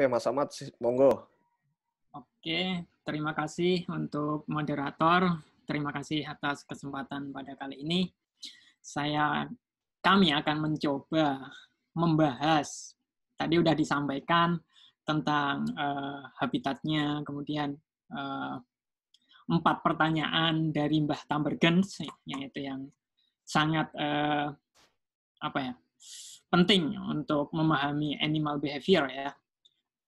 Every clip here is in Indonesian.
Oke, Mas Ahmad, monggo. Oke, terima kasih untuk moderator. Terima kasih atas kesempatan pada kali ini. Saya kami akan mencoba membahas tadi sudah disampaikan tentang uh, habitatnya, kemudian uh, empat pertanyaan dari Mbah Tambergens, yaitu yang sangat uh, apa ya penting untuk memahami animal behavior ya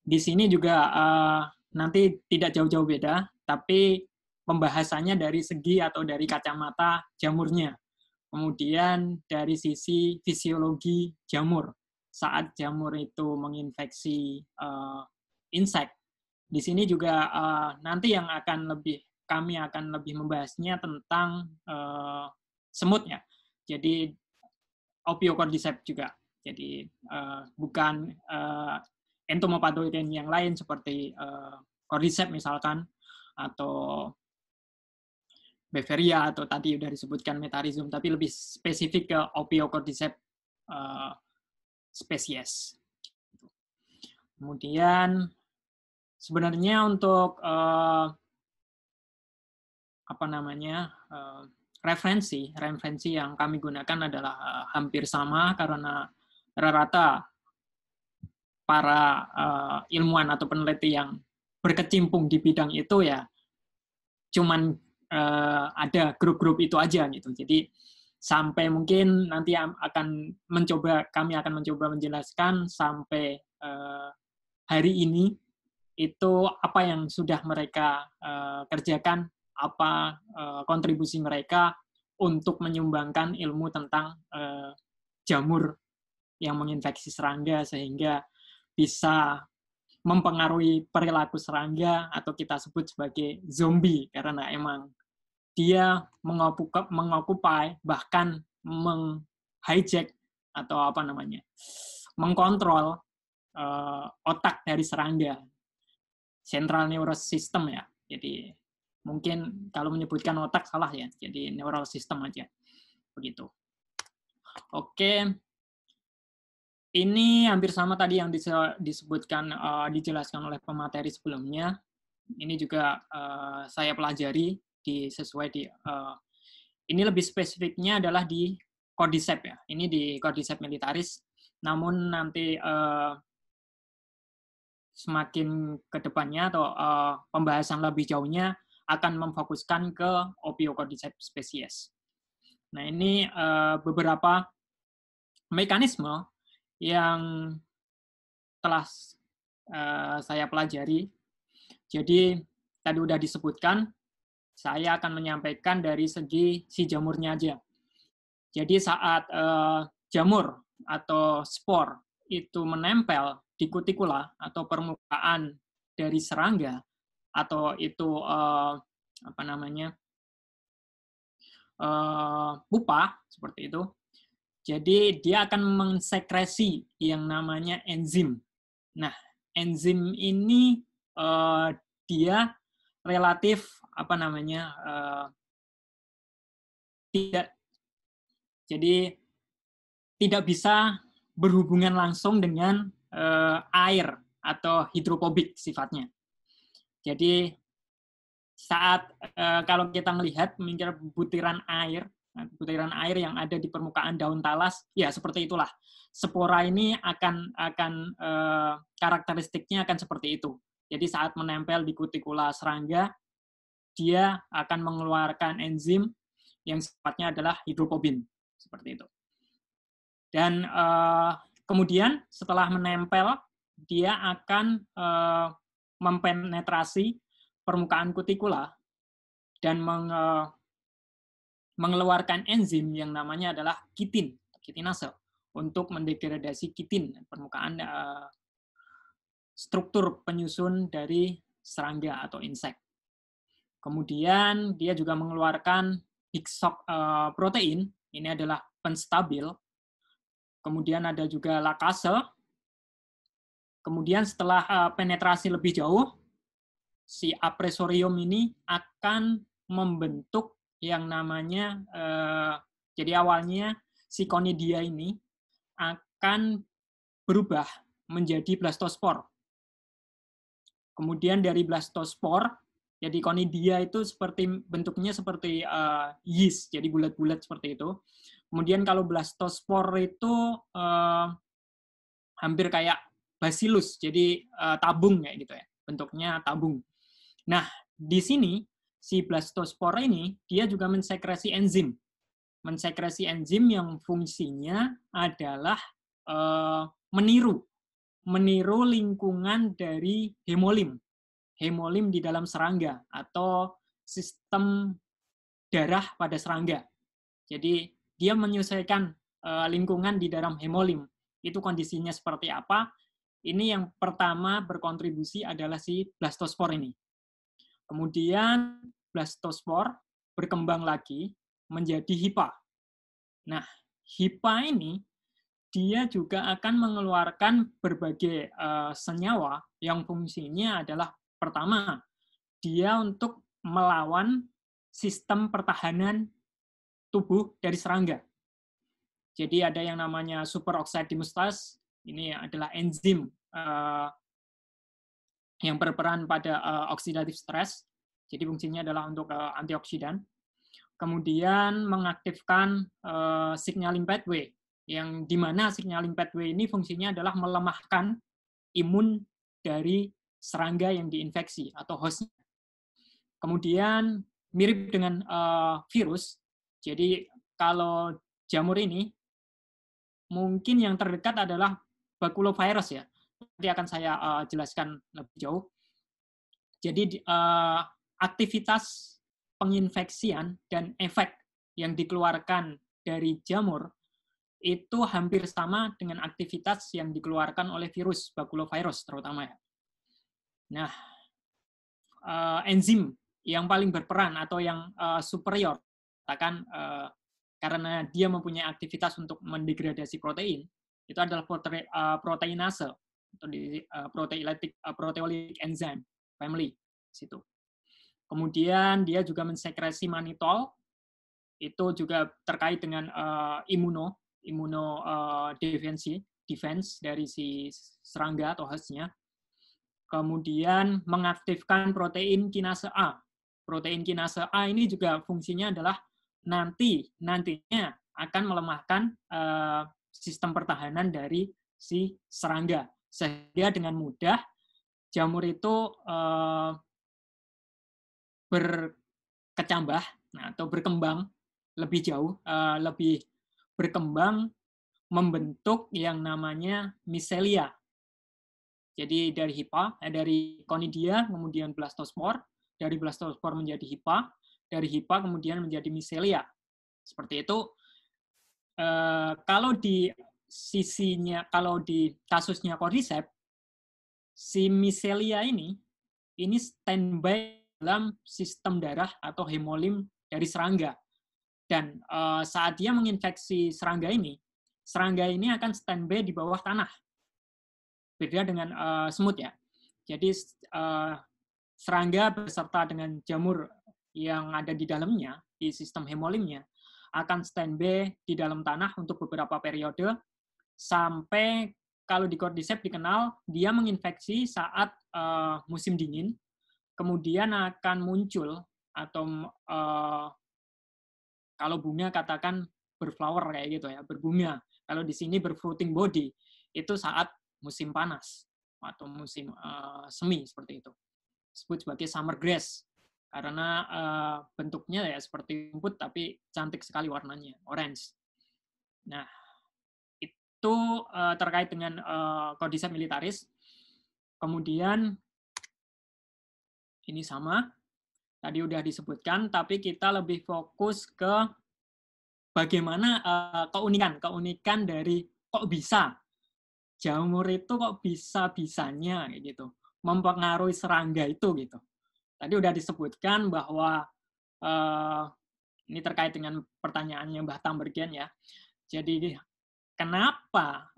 di sini juga uh, nanti tidak jauh-jauh beda, tapi pembahasannya dari segi atau dari kacamata jamurnya. Kemudian dari sisi fisiologi jamur. Saat jamur itu menginfeksi uh, insek. Di sini juga uh, nanti yang akan lebih kami akan lebih membahasnya tentang uh, semutnya. Jadi opiocordyceps juga. Jadi uh, bukan entomopatogen yang lain seperti uh, cordyceps misalkan atau Beveria atau tadi sudah disebutkan metarizum tapi lebih spesifik ke Opiocordyceps uh, eh, spesies. Kemudian sebenarnya untuk uh, apa namanya uh, referensi referensi yang kami gunakan adalah uh, hampir sama karena rata-rata para uh, ilmuwan atau peneliti yang berkecimpung di bidang itu ya cuman uh, ada grup-grup itu aja gitu. Jadi sampai mungkin nanti akan mencoba kami akan mencoba menjelaskan sampai uh, hari ini itu apa yang sudah mereka uh, kerjakan, apa uh, kontribusi mereka untuk menyumbangkan ilmu tentang uh, jamur yang menginfeksi serangga sehingga bisa mempengaruhi perilaku serangga atau kita sebut sebagai zombie karena emang dia mengokup, mengokupai bahkan menghijack atau apa namanya mengkontrol uh, otak dari serangga central nervous system ya jadi mungkin kalau menyebutkan otak salah ya jadi neural system aja begitu oke ini hampir sama tadi yang disebutkan, uh, dijelaskan oleh pemateri sebelumnya. Ini juga uh, saya pelajari di sesuai di. Uh, ini lebih spesifiknya adalah di Cordyceps ya. Ini di Cordyceps militaris. Namun nanti uh, semakin ke depannya atau uh, pembahasan lebih jauhnya akan memfokuskan ke Opiocordyceps spesies. Nah, ini uh, beberapa mekanisme yang telah uh, saya pelajari. Jadi tadi sudah disebutkan, saya akan menyampaikan dari segi si jamurnya aja. Jadi saat uh, jamur atau spor itu menempel di kutikula atau permukaan dari serangga atau itu uh, apa namanya uh, pupa seperti itu jadi dia akan mensekresi yang namanya enzim. Nah, enzim ini uh, dia relatif apa namanya uh, tidak jadi tidak bisa berhubungan langsung dengan uh, air atau hidrofobik sifatnya. Jadi saat uh, kalau kita melihat mengingat butiran air butiran nah, air yang ada di permukaan daun talas, ya seperti itulah. Spora ini akan akan eh, karakteristiknya akan seperti itu. Jadi saat menempel di kutikula serangga, dia akan mengeluarkan enzim yang sifatnya adalah hidrofobin seperti itu. Dan eh, kemudian setelah menempel, dia akan eh, mempenetrasi permukaan kutikula dan meng, mengeluarkan enzim yang namanya adalah kitin, kitinase, untuk mendegradasi kitin, permukaan eh, struktur penyusun dari serangga atau insek. Kemudian dia juga mengeluarkan higsock eh, protein, ini adalah penstabil. Kemudian ada juga lakase. Kemudian setelah eh, penetrasi lebih jauh, si apresorium ini akan membentuk yang namanya uh, jadi awalnya si konidia ini akan berubah menjadi blastospor. Kemudian dari blastospor jadi konidia itu seperti bentuknya seperti uh, yeast, jadi bulat-bulat seperti itu. Kemudian kalau blastospor itu uh, hampir kayak basilus, jadi uh, tabung kayak gitu ya, bentuknya tabung. Nah di sini si blastospora ini dia juga mensekresi enzim. Mensekresi enzim yang fungsinya adalah eh, meniru meniru lingkungan dari hemolim. Hemolim di dalam serangga atau sistem darah pada serangga. Jadi dia menyelesaikan eh, lingkungan di dalam hemolim. Itu kondisinya seperti apa? Ini yang pertama berkontribusi adalah si blastospor ini. Kemudian blastospor berkembang lagi menjadi hipa. Nah, hipa ini dia juga akan mengeluarkan berbagai uh, senyawa yang fungsinya adalah pertama, dia untuk melawan sistem pertahanan tubuh dari serangga. Jadi ada yang namanya superoxide dismutase ini adalah enzim uh, yang berperan pada uh, eh, oksidatif stres. Jadi fungsinya adalah untuk uh, antioksidan. Kemudian mengaktifkan uh, signaling pathway yang di mana signaling pathway ini fungsinya adalah melemahkan imun dari serangga yang diinfeksi atau hostnya. Kemudian mirip dengan uh, virus. Jadi kalau jamur ini mungkin yang terdekat adalah bakulovirus ya nanti akan saya uh, jelaskan lebih jauh. Jadi uh, aktivitas penginfeksian dan efek yang dikeluarkan dari jamur itu hampir sama dengan aktivitas yang dikeluarkan oleh virus, bakulovirus terutama ya. Nah, uh, enzim yang paling berperan atau yang uh, superior, katakan uh, karena dia mempunyai aktivitas untuk mendegradasi protein, itu adalah protein, uh, proteinase atau di uh, proteolytic uh, enzyme family situ. Kemudian dia juga mensekresi manitol itu juga terkait dengan uh, eh, imuno imuno uh, defense defense dari si serangga atau hostnya. Kemudian mengaktifkan protein kinase A. Protein kinase A ini juga fungsinya adalah nanti nantinya akan melemahkan uh, sistem pertahanan dari si serangga sehingga dengan mudah jamur itu eh, berkecambah nah, atau berkembang lebih jauh, eh, lebih berkembang membentuk yang namanya miselia Jadi dari hipa, eh, dari konidia kemudian blastospor, dari blastospor menjadi hipa, dari hipa kemudian menjadi miselia Seperti itu. Eh, kalau di sisinya kalau di kasusnya cordyceps si miselia ini ini standby dalam sistem darah atau hemolim dari serangga dan uh, saat dia menginfeksi serangga ini serangga ini akan standby di bawah tanah beda dengan uh, semut ya jadi uh, serangga beserta dengan jamur yang ada di dalamnya di sistem hemolimnya akan standby di dalam tanah untuk beberapa periode sampai kalau di cordyceps dikenal dia menginfeksi saat uh, musim dingin, kemudian akan muncul atau uh, kalau bunga katakan berflower kayak gitu ya, berbunga. Kalau di sini berfruiting body itu saat musim panas atau musim uh, semi seperti itu. sebut sebagai summer grass karena uh, bentuknya ya seperti rumput tapi cantik sekali warnanya, orange. Nah, itu uh, terkait dengan uh, kondisi militaris. Kemudian ini sama, tadi udah disebutkan, tapi kita lebih fokus ke bagaimana uh, keunikan, keunikan dari kok bisa jamur itu kok bisa bisanya gitu, mempengaruhi serangga itu gitu. Tadi udah disebutkan bahwa uh, ini terkait dengan pertanyaannya Mbah Tambergen ya. Jadi kenapa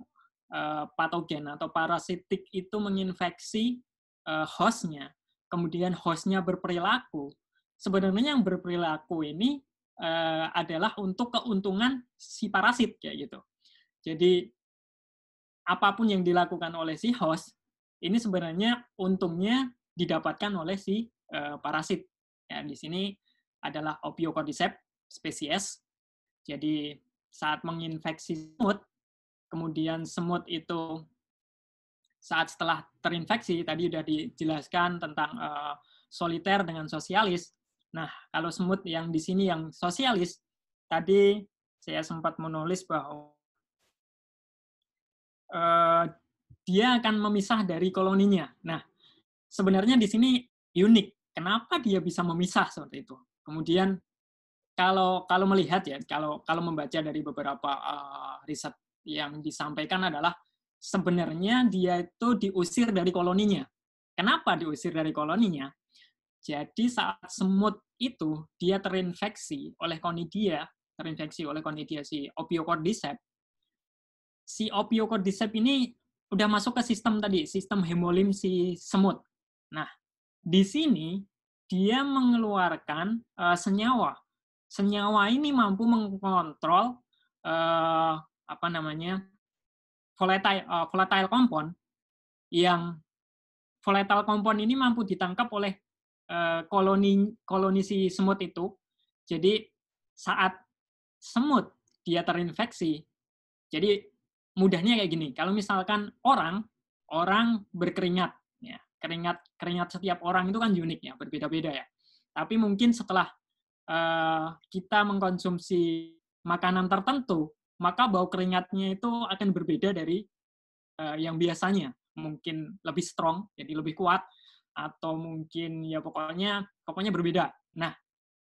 eh, patogen atau parasitik itu menginfeksi eh, hostnya, kemudian hostnya berperilaku. Sebenarnya yang berperilaku ini eh, adalah untuk keuntungan si parasit ya gitu. Jadi apapun yang dilakukan oleh si host ini sebenarnya untungnya didapatkan oleh si parasit. Ya, di sini adalah opiocordyceps spesies. Jadi saat menginfeksi semut kemudian semut itu saat setelah terinfeksi tadi sudah dijelaskan tentang uh, soliter dengan sosialis. Nah, kalau semut yang di sini yang sosialis tadi saya sempat menulis bahwa uh, dia akan memisah dari koloninya. Nah, sebenarnya di sini unik. Kenapa dia bisa memisah seperti itu? Kemudian kalau kalau melihat ya kalau kalau membaca dari beberapa uh, riset yang disampaikan adalah sebenarnya dia itu diusir dari koloninya. Kenapa diusir dari koloninya? Jadi saat semut itu dia terinfeksi oleh konidia, terinfeksi oleh konidia si Opiocordyceps, si Opiocordyceps ini udah masuk ke sistem tadi, sistem hemolim si semut. Nah, di sini dia mengeluarkan uh, senyawa. Senyawa ini mampu mengontrol uh, apa namanya volatile uh, volatile kompon yang volatile kompon ini mampu ditangkap oleh uh, koloni koloni si semut itu. Jadi saat semut dia terinfeksi, jadi mudahnya kayak gini. Kalau misalkan orang orang berkeringat, ya keringat keringat setiap orang itu kan unik ya, berbeda-beda ya. Tapi mungkin setelah uh, kita mengkonsumsi makanan tertentu, maka bau keringatnya itu akan berbeda dari uh, yang biasanya. Mungkin lebih strong, jadi lebih kuat, atau mungkin ya pokoknya pokoknya berbeda. Nah,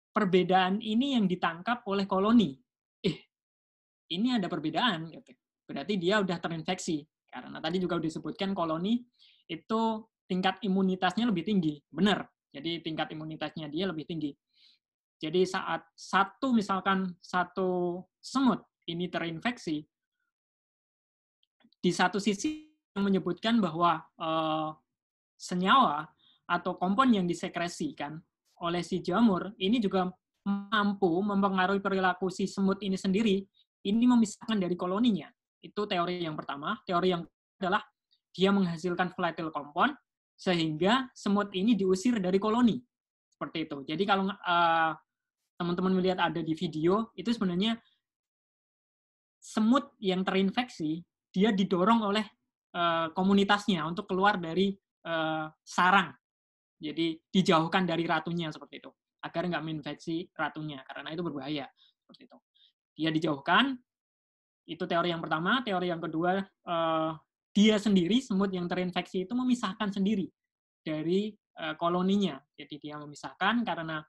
perbedaan ini yang ditangkap oleh koloni. Eh, ini ada perbedaan, gitu. berarti dia udah terinfeksi. Karena tadi juga disebutkan koloni itu tingkat imunitasnya lebih tinggi, benar. Jadi tingkat imunitasnya dia lebih tinggi. Jadi saat satu misalkan satu semut ini terinfeksi, di satu sisi menyebutkan bahwa uh, senyawa atau kompon yang disekresikan oleh si jamur ini juga mampu mempengaruhi perilaku si semut ini sendiri, ini memisahkan dari koloninya. Itu teori yang pertama. Teori yang adalah dia menghasilkan volatile kompon sehingga semut ini diusir dari koloni. Seperti itu. Jadi kalau eh, teman-teman uh, melihat ada di video, itu sebenarnya semut yang terinfeksi dia didorong oleh uh, komunitasnya untuk keluar dari uh, sarang. Jadi dijauhkan dari ratunya seperti itu agar nggak menginfeksi ratunya karena itu berbahaya seperti itu. Dia dijauhkan. Itu teori yang pertama. Teori yang kedua eh, dia sendiri semut yang terinfeksi itu memisahkan sendiri dari koloninya. Jadi dia memisahkan karena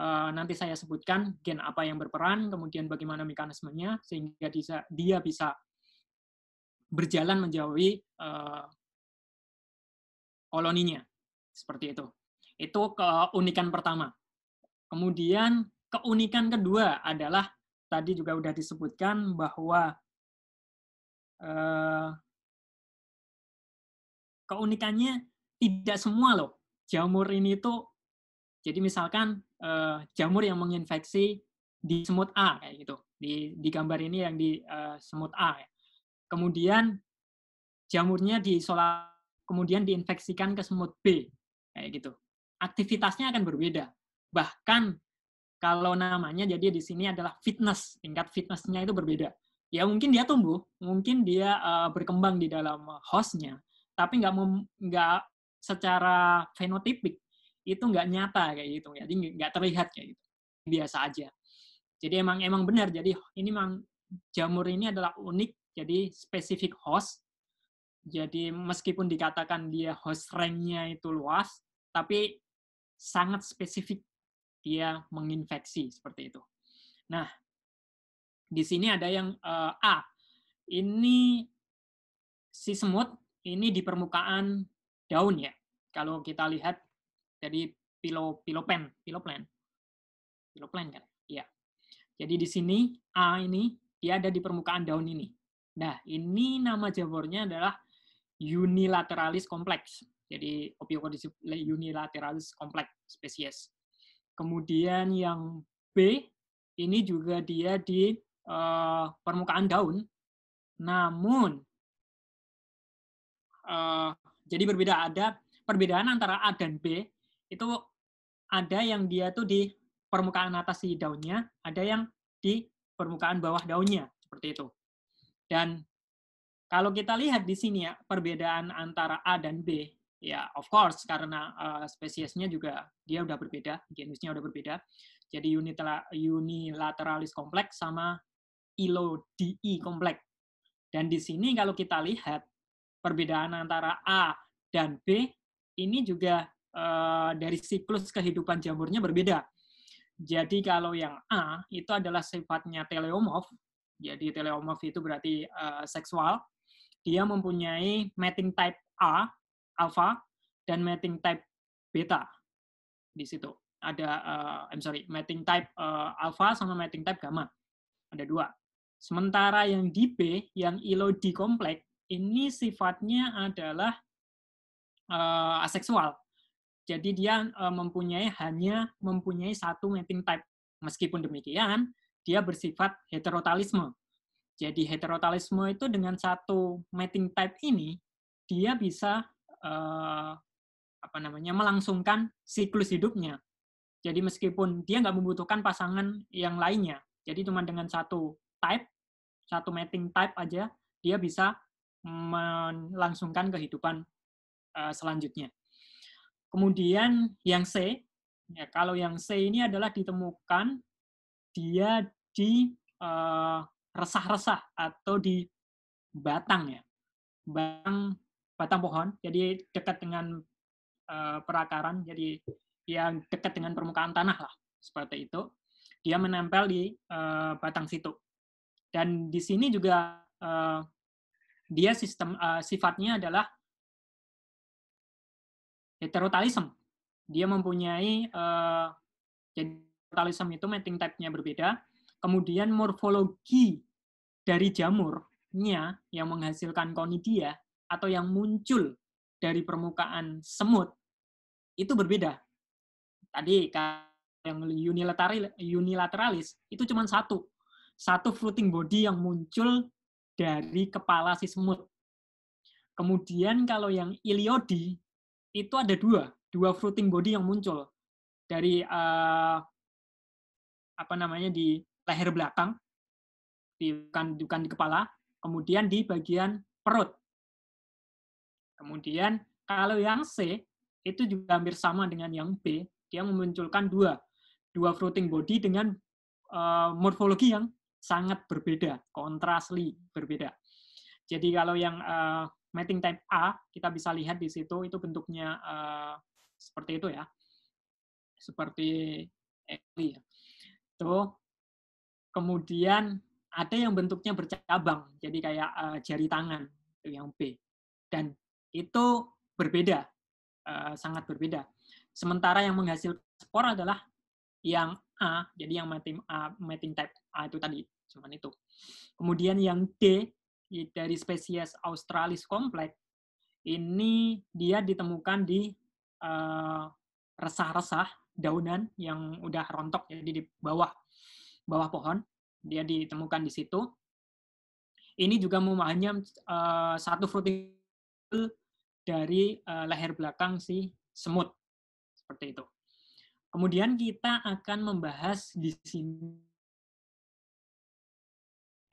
Eh, nanti saya sebutkan gen apa yang berperan, kemudian bagaimana mekanismenya, sehingga dia bisa berjalan menjauhi uh, koloninya. Seperti itu. Itu keunikan pertama. Kemudian keunikan kedua adalah, tadi juga sudah disebutkan bahwa eh, keunikannya tidak semua loh jamur ini itu jadi misalkan uh, jamur yang menginfeksi di semut A kayak gitu. Di di gambar ini yang di uh, semut A. Ya. Kemudian jamurnya diisolasi kemudian diinfeksikan ke semut B kayak gitu. Aktivitasnya akan berbeda. Bahkan kalau namanya jadi di sini adalah fitness, tingkat fitnessnya itu berbeda. Ya mungkin dia tumbuh, mungkin dia uh, berkembang di dalam hostnya, tapi nggak nggak secara fenotipik itu nggak nyata kayak gitu jadi nggak terlihat kayak gitu biasa aja jadi emang emang benar jadi ini memang jamur ini adalah unik jadi spesifik host jadi meskipun dikatakan dia host range-nya itu luas tapi sangat spesifik dia menginfeksi seperti itu nah di sini ada yang uh, A ini si semut ini di permukaan daun ya kalau kita lihat jadi pilo pilopen, piloplan. Piloplan kan? Iya. Jadi di sini A ini dia ada di permukaan daun ini. Nah, ini nama jawabannya adalah unilateralis kompleks. Jadi Opiochordis unilateralis kompleks spesies. Kemudian yang B ini juga dia di uh, permukaan daun. Namun uh, jadi berbeda ada perbedaan antara A dan B itu ada yang dia tuh di permukaan atas si daunnya, ada yang di permukaan bawah daunnya, seperti itu. Dan kalau kita lihat di sini ya, perbedaan antara A dan B, ya of course, karena uh, spesiesnya juga dia udah berbeda, genusnya udah berbeda. Jadi unilateralis kompleks sama ILO-DI kompleks. Dan di sini kalau kita lihat, perbedaan antara A dan B ini juga Eh, dari siklus kehidupan jamurnya berbeda. Jadi kalau yang A itu adalah sifatnya teleomorf, jadi teleomorf itu berarti uh, seksual. Dia mempunyai mating type A, alpha, dan mating type beta di situ. Ada, uh, I'm sorry, mating type uh, alpha sama mating type gamma. Ada dua. Sementara yang di B, yang ilodi komplek, ini sifatnya adalah uh, aseksual. Jadi dia eh, mempunyai hanya mempunyai satu mapping type. Meskipun demikian, dia bersifat heterotalisme. Jadi heterotalisme itu dengan satu mapping type ini dia bisa eh, apa namanya melangsungkan siklus hidupnya. Jadi meskipun dia nggak membutuhkan pasangan yang lainnya, jadi cuma dengan satu type, satu mating type aja dia bisa melangsungkan kehidupan eh, selanjutnya. Kemudian yang C, ya, kalau yang C ini adalah ditemukan dia di eh, resah-resah atau di batang ya, batang batang pohon, jadi dekat dengan eh, perakaran, jadi yang dekat dengan permukaan tanah lah, seperti itu. Dia menempel di eh, batang situ. Dan di sini juga dia sistem sifatnya adalah heterotalism. Dia mempunyai uh, jadi heterotalism itu mating type-nya berbeda. Kemudian morfologi dari jamurnya yang menghasilkan konidia atau yang muncul dari permukaan semut itu berbeda. Tadi yang unilateralis itu cuma satu. Satu floating body yang muncul dari kepala si semut. Kemudian kalau yang iliodi itu ada dua, dua fruiting body yang muncul dari uh, apa namanya di leher belakang, di, bukan, bukan di kepala, kemudian di bagian perut. Kemudian kalau yang C itu juga hampir sama dengan yang B, dia memunculkan dua, dua fruiting body dengan uh, morfologi yang sangat berbeda, kontrasli berbeda. Jadi kalau yang uh, mapping type A, kita bisa lihat di situ itu bentuknya uh, seperti itu ya. Seperti Eli ya. Tuh. Kemudian ada yang bentuknya bercabang, jadi kayak uh, jari tangan itu yang B. Dan itu berbeda, uh, sangat berbeda. Sementara yang menghasilkan spor adalah yang A, jadi yang mapping, A, mapping type A itu tadi, cuman itu. Kemudian yang D dari spesies Australis kompleks ini dia ditemukan di eh, resah-resah daunan yang udah rontok jadi di bawah bawah pohon dia ditemukan di situ ini juga memahamnya eh, satu frutikel dari uh, leher belakang si semut seperti itu kemudian kita akan membahas di sini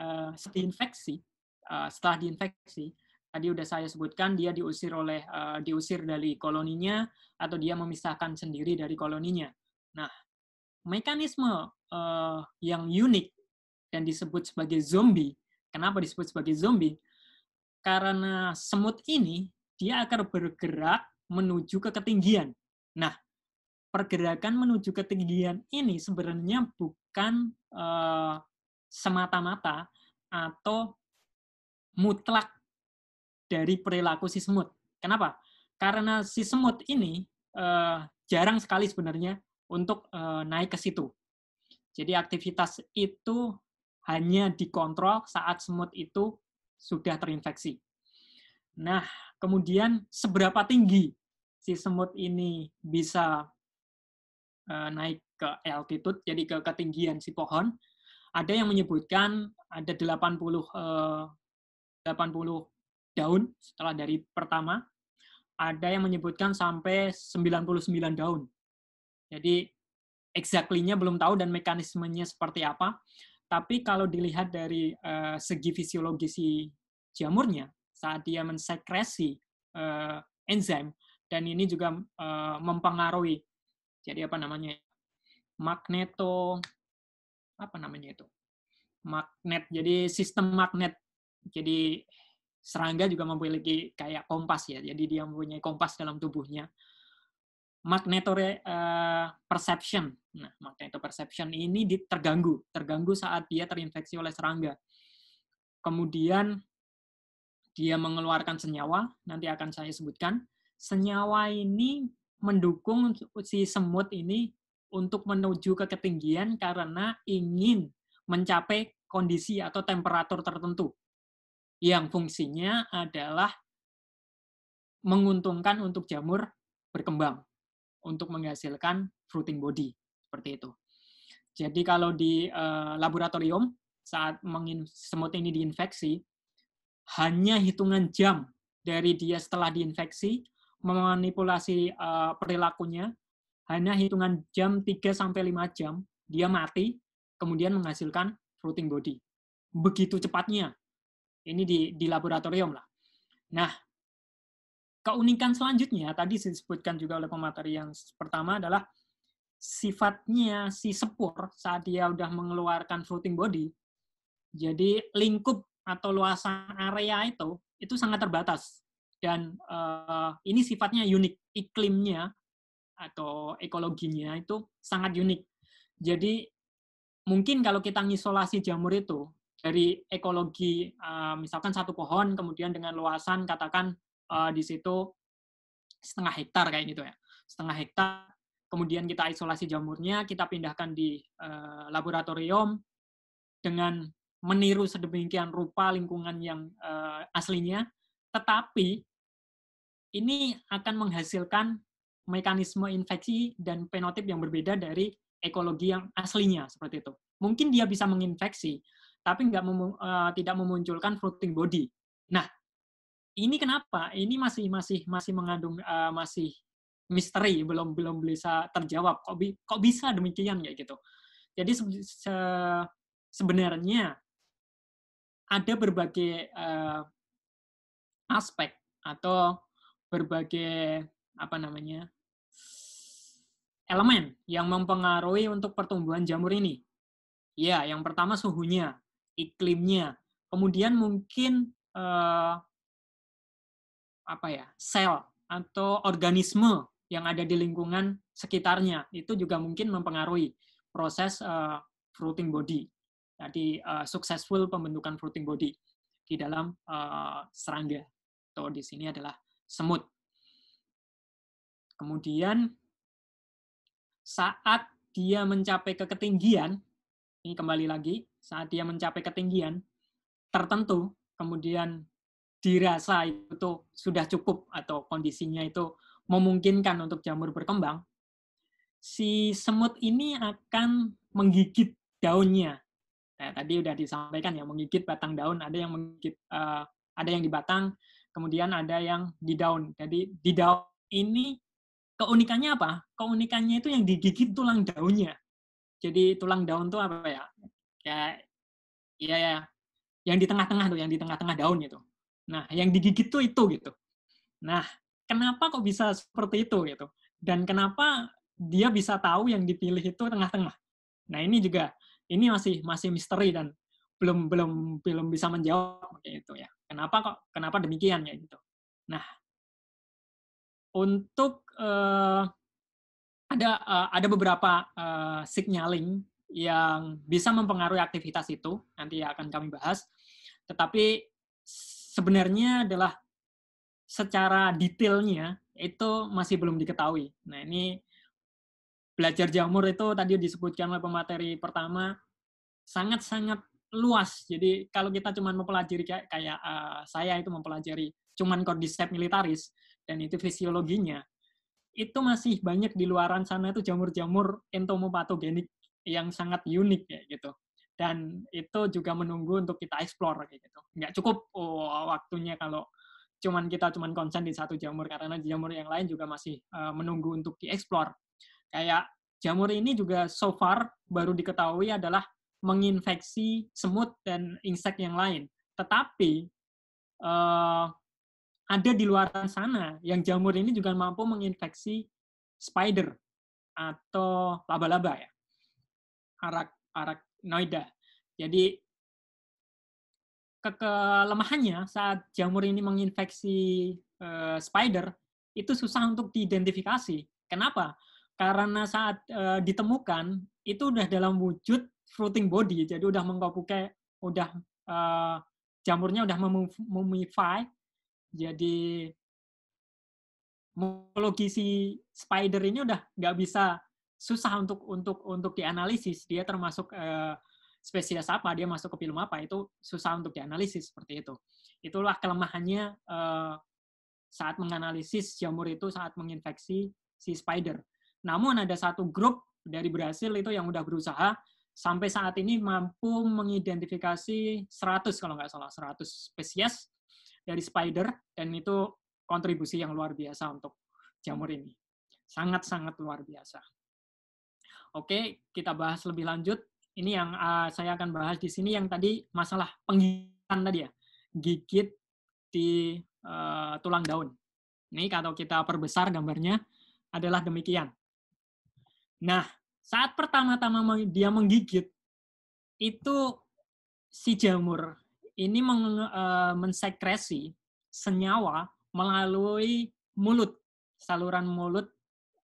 uh, infeksi Eh, setelah diinfeksi tadi udah saya sebutkan dia diusir oleh uh, diusir dari koloninya atau dia memisahkan sendiri dari koloninya nah mekanisme uh, yang unik dan disebut sebagai zombie kenapa disebut sebagai zombie karena semut ini dia akan bergerak menuju ke ketinggian nah pergerakan menuju ke ketinggian ini sebenarnya bukan uh, semata-mata atau mutlak dari perilaku si semut. Kenapa? Karena si semut ini uh, jarang sekali sebenarnya untuk uh, naik ke situ. Jadi aktivitas itu hanya dikontrol saat semut itu sudah terinfeksi. Nah, kemudian seberapa tinggi si semut ini bisa uh, naik ke altitude, jadi ke ketinggian si pohon. Ada yang menyebutkan ada 80 uh, 80 daun setelah dari pertama, ada yang menyebutkan sampai 99 daun. Jadi exactly-nya belum tahu dan mekanismenya seperti apa. Tapi kalau dilihat dari uh, segi fisiologi si jamurnya saat dia mensekresi uh, enzim dan ini juga uh, mempengaruhi jadi apa namanya magneto apa namanya itu magnet jadi sistem magnet jadi serangga juga memiliki kayak kompas ya. Jadi dia mempunyai kompas dalam tubuhnya. Magnetore uh, perception. Nah, magneto perception ini terganggu, terganggu saat dia terinfeksi oleh serangga. Kemudian dia mengeluarkan senyawa, nanti akan saya sebutkan. Senyawa ini mendukung si semut ini untuk menuju ke ketinggian karena ingin mencapai kondisi atau temperatur tertentu yang fungsinya adalah menguntungkan untuk jamur berkembang untuk menghasilkan fruiting body seperti itu. Jadi kalau di uh, laboratorium saat semut ini diinfeksi hanya hitungan jam dari dia setelah diinfeksi memanipulasi uh, perilakunya hanya hitungan jam 3 sampai 5 jam dia mati kemudian menghasilkan fruiting body. Begitu cepatnya ini di, di laboratorium lah. Nah, keunikan selanjutnya tadi disebutkan juga oleh pemateri yang pertama adalah sifatnya si sepur saat dia udah mengeluarkan floating body. Jadi lingkup atau luasan area itu itu sangat terbatas dan uh, ini sifatnya unik iklimnya atau ekologinya itu sangat unik. Jadi mungkin kalau kita ngisolasi jamur itu dari ekologi eh, misalkan satu pohon kemudian dengan luasan katakan eh, di situ setengah hektar kayak gitu ya setengah hektar kemudian kita isolasi jamurnya kita pindahkan di eh, laboratorium dengan meniru sedemikian rupa lingkungan yang aslinya tetapi ini akan menghasilkan mekanisme infeksi dan fenotip yang berbeda dari ekologi yang aslinya seperti itu. Mungkin dia bisa menginfeksi, tapi nggak mem, uh, eh, tidak memunculkan floating body. Nah, ini kenapa? Ini masih masih masih mengandung uh, masih misteri, belum belum bisa terjawab. Kok bi, kok bisa demikian ya gitu? Jadi se, sebenarnya ada berbagai uh, aspek atau berbagai apa namanya elemen yang mempengaruhi untuk pertumbuhan jamur ini. Ya, yang pertama suhunya iklimnya. Kemudian mungkin eh, apa ya sel atau organisme yang ada di lingkungan sekitarnya itu juga mungkin mempengaruhi proses eh, fruiting body. Jadi eh, successful pembentukan fruiting body di dalam eh, serangga. Atau di sini adalah semut. Kemudian saat dia mencapai ke ketinggian, ini kembali lagi, saat dia mencapai ketinggian tertentu, kemudian dirasa itu sudah cukup atau kondisinya itu memungkinkan untuk jamur berkembang, si semut ini akan menggigit daunnya. Nah, tadi sudah disampaikan ya, menggigit batang daun, ada yang menggigit, uh, ada yang di batang, kemudian ada yang di daun. Jadi di daun ini keunikannya apa? Keunikannya itu yang digigit tulang daunnya. Jadi tulang daun itu apa ya? ya ya ya yang di tengah-tengah tuh yang di tengah-tengah daun gitu nah yang digigit tuh itu gitu nah kenapa kok bisa seperti itu gitu dan kenapa dia bisa tahu yang dipilih itu tengah-tengah nah ini juga ini masih masih misteri dan belum belum belum bisa menjawab kayak itu ya kenapa kok kenapa demikian ya gitu nah untuk uh, ada uh, ada beberapa uh, signaling yang bisa mempengaruhi aktivitas itu nanti akan kami bahas tetapi sebenarnya adalah secara detailnya itu masih belum diketahui nah ini belajar jamur itu tadi disebutkan oleh pemateri pertama sangat-sangat luas jadi kalau kita cuma mempelajari kayak, kayak uh, saya itu mempelajari cuman kordisep militaris dan itu fisiologinya itu masih banyak di luaran sana itu jamur-jamur entomopatogenik yang sangat unik ya gitu dan itu juga menunggu untuk kita explore kayak gitu nggak cukup oh, waktunya kalau cuman kita cuman konsen di satu jamur karena jamur yang lain juga masih uh, menunggu untuk dieksplor kayak jamur ini juga so far baru diketahui adalah menginfeksi semut dan insek yang lain tetapi uh, ada di luar sana yang jamur ini juga mampu menginfeksi spider atau laba-laba ya arak arak noida. Jadi ke kelemahannya saat jamur ini menginfeksi e, spider itu susah untuk diidentifikasi. Kenapa? Karena saat e, ditemukan itu udah dalam wujud fruiting body, jadi udah mengkopuke, udah e, jamurnya udah mumify. Jadi morfologi si spider ini udah nggak bisa susah untuk untuk untuk dianalisis dia termasuk eh, spesies apa dia masuk ke film apa itu susah untuk dianalisis seperti itu itulah kelemahannya eh, saat menganalisis jamur itu saat menginfeksi si spider namun ada satu grup dari Brasil itu yang udah berusaha sampai saat ini mampu mengidentifikasi 100 kalau nggak salah 100 spesies dari spider dan itu kontribusi yang luar biasa untuk jamur ini sangat-sangat luar biasa. Oke, kita bahas lebih lanjut. Ini yang uh, saya akan bahas di sini yang tadi masalah penggigitan tadi ya. Gigit di uh, tulang daun. Ini kalau kita perbesar gambarnya adalah demikian. Nah, saat pertama-tama dia menggigit itu si jamur ini meng, uh, mensekresi senyawa melalui mulut, saluran mulut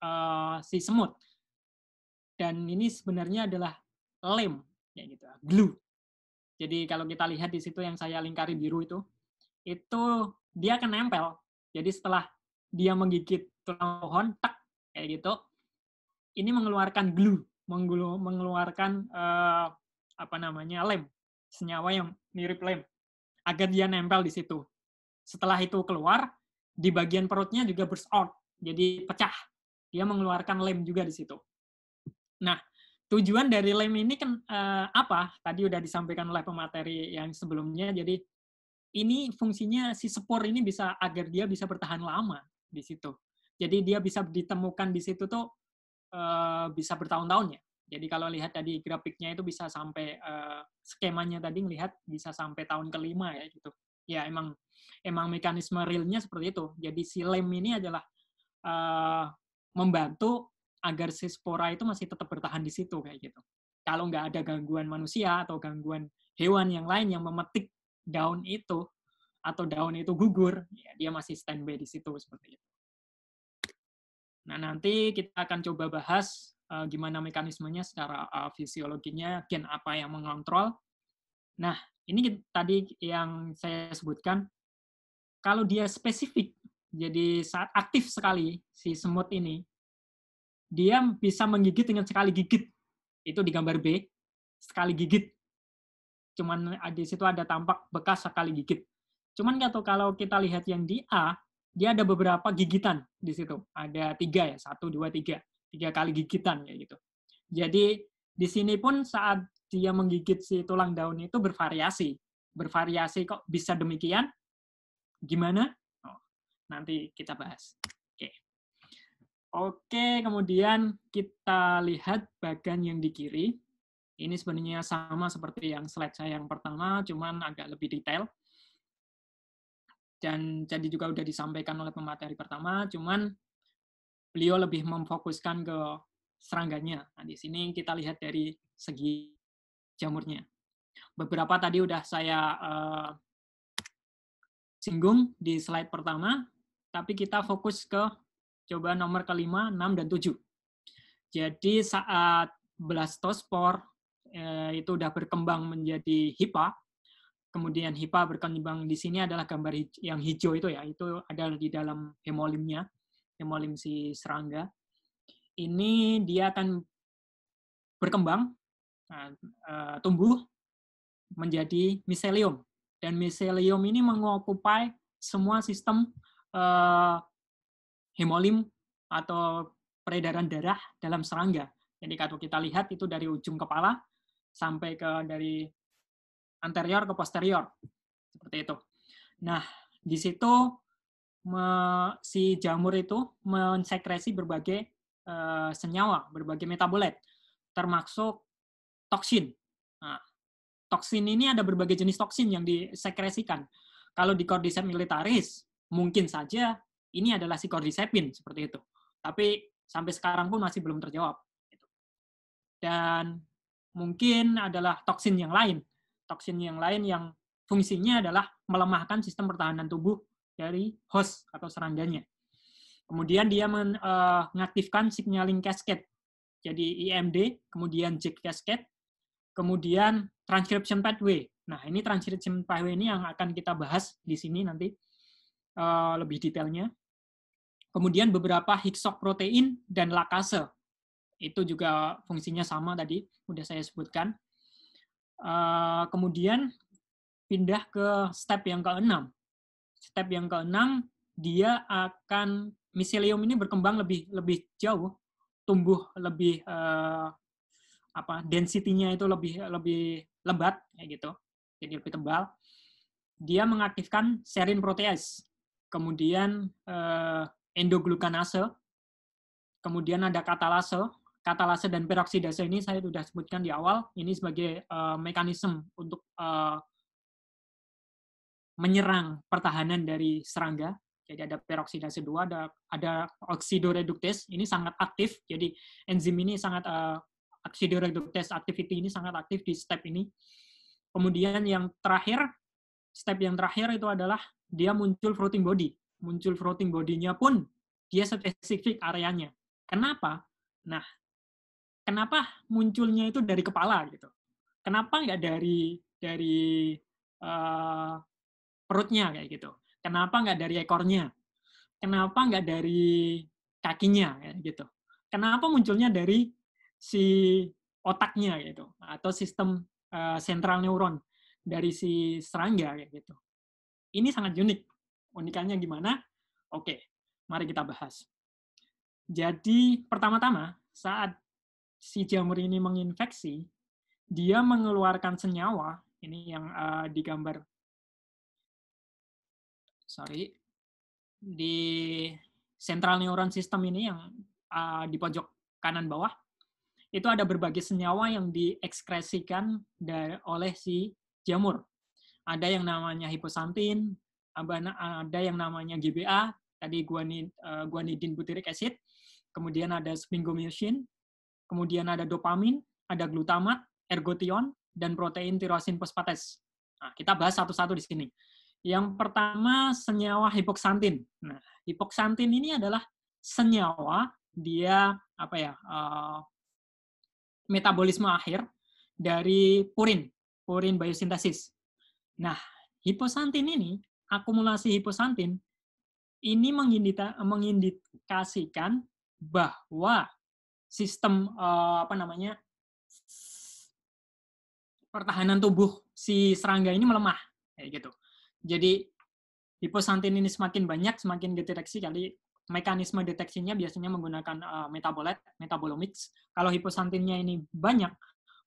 uh, si semut dan ini sebenarnya adalah lem ya gitu ah, glue jadi kalau kita lihat di situ yang saya lingkari biru itu itu dia akan nempel jadi setelah dia menggigit tulang pohon tak kayak gitu ini mengeluarkan glue menggulu, mengeluarkan uh, apa namanya lem senyawa yang mirip lem agar dia nempel di situ setelah itu keluar di bagian perutnya juga burst jadi pecah dia mengeluarkan lem juga di situ Nah, tujuan dari LEM ini kan uh, apa? Tadi udah disampaikan oleh pemateri yang sebelumnya. Jadi ini fungsinya si spor ini bisa agar dia bisa bertahan lama di situ. Jadi dia bisa ditemukan di situ tuh uh, bisa bertahun-tahun ya. Jadi kalau lihat tadi grafiknya itu bisa sampai uh, skemanya tadi ngelihat bisa sampai tahun kelima ya gitu. Ya emang emang mekanisme realnya seperti itu. Jadi si lem ini adalah uh, membantu agar si spora itu masih tetap bertahan di situ kayak gitu. Kalau nggak ada gangguan manusia atau gangguan hewan yang lain yang memetik daun itu atau daun itu gugur, ya dia masih standby di situ seperti itu. Nah, nanti kita akan coba bahas uh, gimana mekanismenya secara uh, fisiologinya, gen apa yang mengontrol. Nah, ini kita, tadi yang saya sebutkan, kalau dia spesifik, jadi saat aktif sekali si semut ini, dia bisa menggigit dengan sekali gigit. Itu di gambar B, sekali gigit. Cuman eh, di situ ada tampak bekas sekali gigit. Cuman nggak tahu kalau kita lihat yang di A, dia ada beberapa gigitan di situ. Ada tiga ya, satu, dua, tiga. Tiga kali gigitan kayak gitu. Jadi di sini pun saat dia menggigit si tulang daun itu bervariasi. Bervariasi kok bisa demikian? Gimana? Oh, nanti kita bahas. Oke, kemudian kita lihat bagan yang di kiri. Ini sebenarnya sama seperti yang slide saya yang pertama, cuman agak lebih detail. Dan jadi juga sudah disampaikan oleh pemateri pertama, cuman beliau lebih memfokuskan ke serangganya. Nah, di sini kita lihat dari segi jamurnya. Beberapa tadi sudah saya uh, singgung di slide pertama, tapi kita fokus ke coba nomor kelima, enam, dan tujuh. Jadi saat blastospor eh, itu sudah berkembang menjadi hipa, kemudian hipa berkembang di sini adalah gambar yang hijau itu ya, itu ada di dalam hemolimnya, hemolim si serangga. Ini dia akan berkembang, nah, eh, tumbuh menjadi miselium dan miselium ini mengokupai semua sistem eh, hemolim atau peredaran darah dalam serangga. Jadi kalau kita lihat itu dari ujung kepala sampai ke dari anterior ke posterior. Seperti itu. Nah, di situ me, si jamur itu mensekresi berbagai e, senyawa, berbagai metabolit, termasuk toksin. Nah, toksin ini ada berbagai jenis toksin yang disekresikan. Kalau di Cordyceps militaris, mungkin saja ini adalah si cordycepin seperti itu. Tapi sampai sekarang pun masih belum terjawab. Gitu. Dan mungkin adalah toksin yang lain. Toksin yang lain yang fungsinya adalah melemahkan sistem pertahanan tubuh dari host atau serangganya. Kemudian dia eh, mengaktifkan signaling cascade. Jadi IMD, kemudian Jak cascade, kemudian transcription pathway. Nah, ini transcription pathway ini yang akan kita bahas di sini nanti eh, lebih detailnya. Kemudian beberapa hiksok protein dan lakase. Itu juga fungsinya sama tadi, sudah saya sebutkan. Eh, kemudian pindah ke step yang keenam. Step yang keenam dia akan miselium ini berkembang lebih lebih jauh, tumbuh lebih eh, apa densitinya itu lebih lebih lebat kayak gitu, jadi lebih tebal. Dia mengaktifkan serin protease, kemudian eh, endoglukanase, kemudian ada katalase, katalase dan peroksidase ini saya sudah sebutkan di awal, ini sebagai uh, mekanisme untuk uh, menyerang pertahanan dari serangga. Jadi ada peroksidase 2, ada ada oksidoreduktes, ini sangat aktif. Jadi enzim ini sangat uh, eh, oksidoreduktes activity ini sangat aktif di step ini. Kemudian yang terakhir, step yang terakhir itu adalah dia muncul floating body muncul floating bodinya pun dia spesifik areanya. Kenapa? Nah, kenapa munculnya itu dari kepala gitu? Kenapa nggak dari dari uh, perutnya kayak gitu? Kenapa nggak dari ekornya? Kenapa nggak dari kakinya kayak gitu? Kenapa munculnya dari si otaknya gitu atau sistem uh, sentral neuron dari si serangga kayak gitu? Ini sangat unik unikannya gimana? Oke, mari kita bahas. Jadi, pertama-tama, saat si jamur ini menginfeksi, dia mengeluarkan senyawa, ini yang uh, digambar, sorry, di central neuron system ini yang uh, di pojok kanan bawah, itu ada berbagai senyawa yang diekskresikan dari, oleh si jamur. Ada yang namanya hiposantin, ada yang namanya GBA, tadi guanidin eh, butyric acid, kemudian ada sphingomycin, kemudian ada dopamin, ada glutamat, ergotion, dan protein tirosin fosfates. Nah, kita bahas satu-satu di sini. Yang pertama, senyawa hipoksantin. Nah, hipoksantin ini adalah senyawa, dia apa ya, uh, metabolisme akhir dari purin, purin biosintesis. Nah, hiposantin ini akumulasi hiposantin ini mengindikasikan bahwa sistem eh, apa namanya pertahanan tubuh si serangga ini melemah kayak gitu. Jadi hiposantin ini semakin banyak semakin deteksi kali mekanisme deteksinya biasanya menggunakan uh, metabolomics. Kalau hiposantinnya ini banyak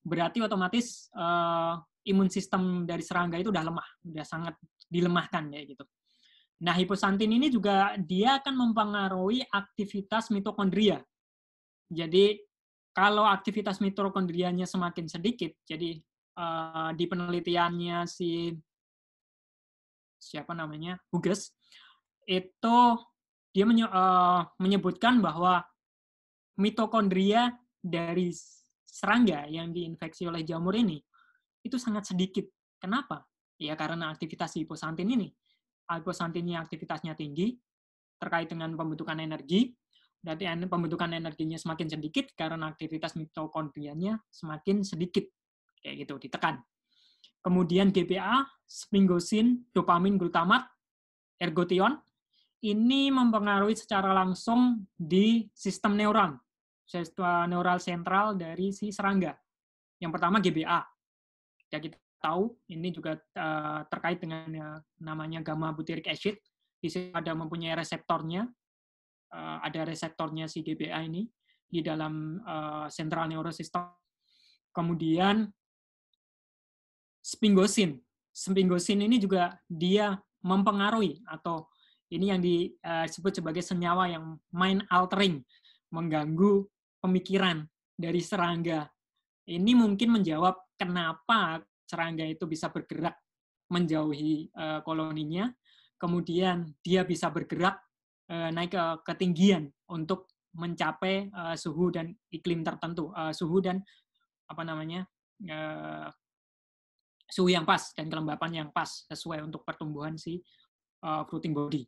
berarti otomatis eh, imun sistem dari serangga itu udah lemah, udah sangat dilemahkan ya gitu. Nah, hiposantin ini juga dia akan mempengaruhi aktivitas mitokondria. Jadi kalau aktivitas mitokondrianya semakin sedikit, jadi uh, di penelitiannya si siapa namanya Hughes itu dia eh, menyebutkan bahwa mitokondria dari serangga yang diinfeksi oleh jamur ini itu sangat sedikit. Kenapa? Ya karena aktivitas hiposantin ini. Hiposantinnya aktivitasnya tinggi, terkait dengan pembentukan energi, berarti pembentukan energinya semakin sedikit karena aktivitas mitokondrianya semakin sedikit. Kayak gitu, ditekan. Kemudian GPA, spingosin, dopamin, glutamat, ergotion, ini mempengaruhi secara langsung di sistem neuron, sistem neural sentral dari si serangga. Yang pertama GBA, ya kita tahu ini juga uh, terkait dengan ya, namanya gamma butyric acid. Di sini ada mempunyai reseptornya, uh, ada reseptornya si GBA ini di dalam uh, eh, central system Kemudian spingosin. Spingosin ini juga dia mempengaruhi atau ini yang disebut sebagai senyawa yang mind altering, mengganggu pemikiran dari serangga. Ini mungkin menjawab kenapa serangga itu bisa bergerak menjauhi eh, koloninya, kemudian dia bisa bergerak eh, naik ke ketinggian untuk mencapai eh, suhu dan iklim tertentu, suhu dan apa namanya suhu yang pas dan kelembapan yang pas sesuai untuk pertumbuhan si fruiting body.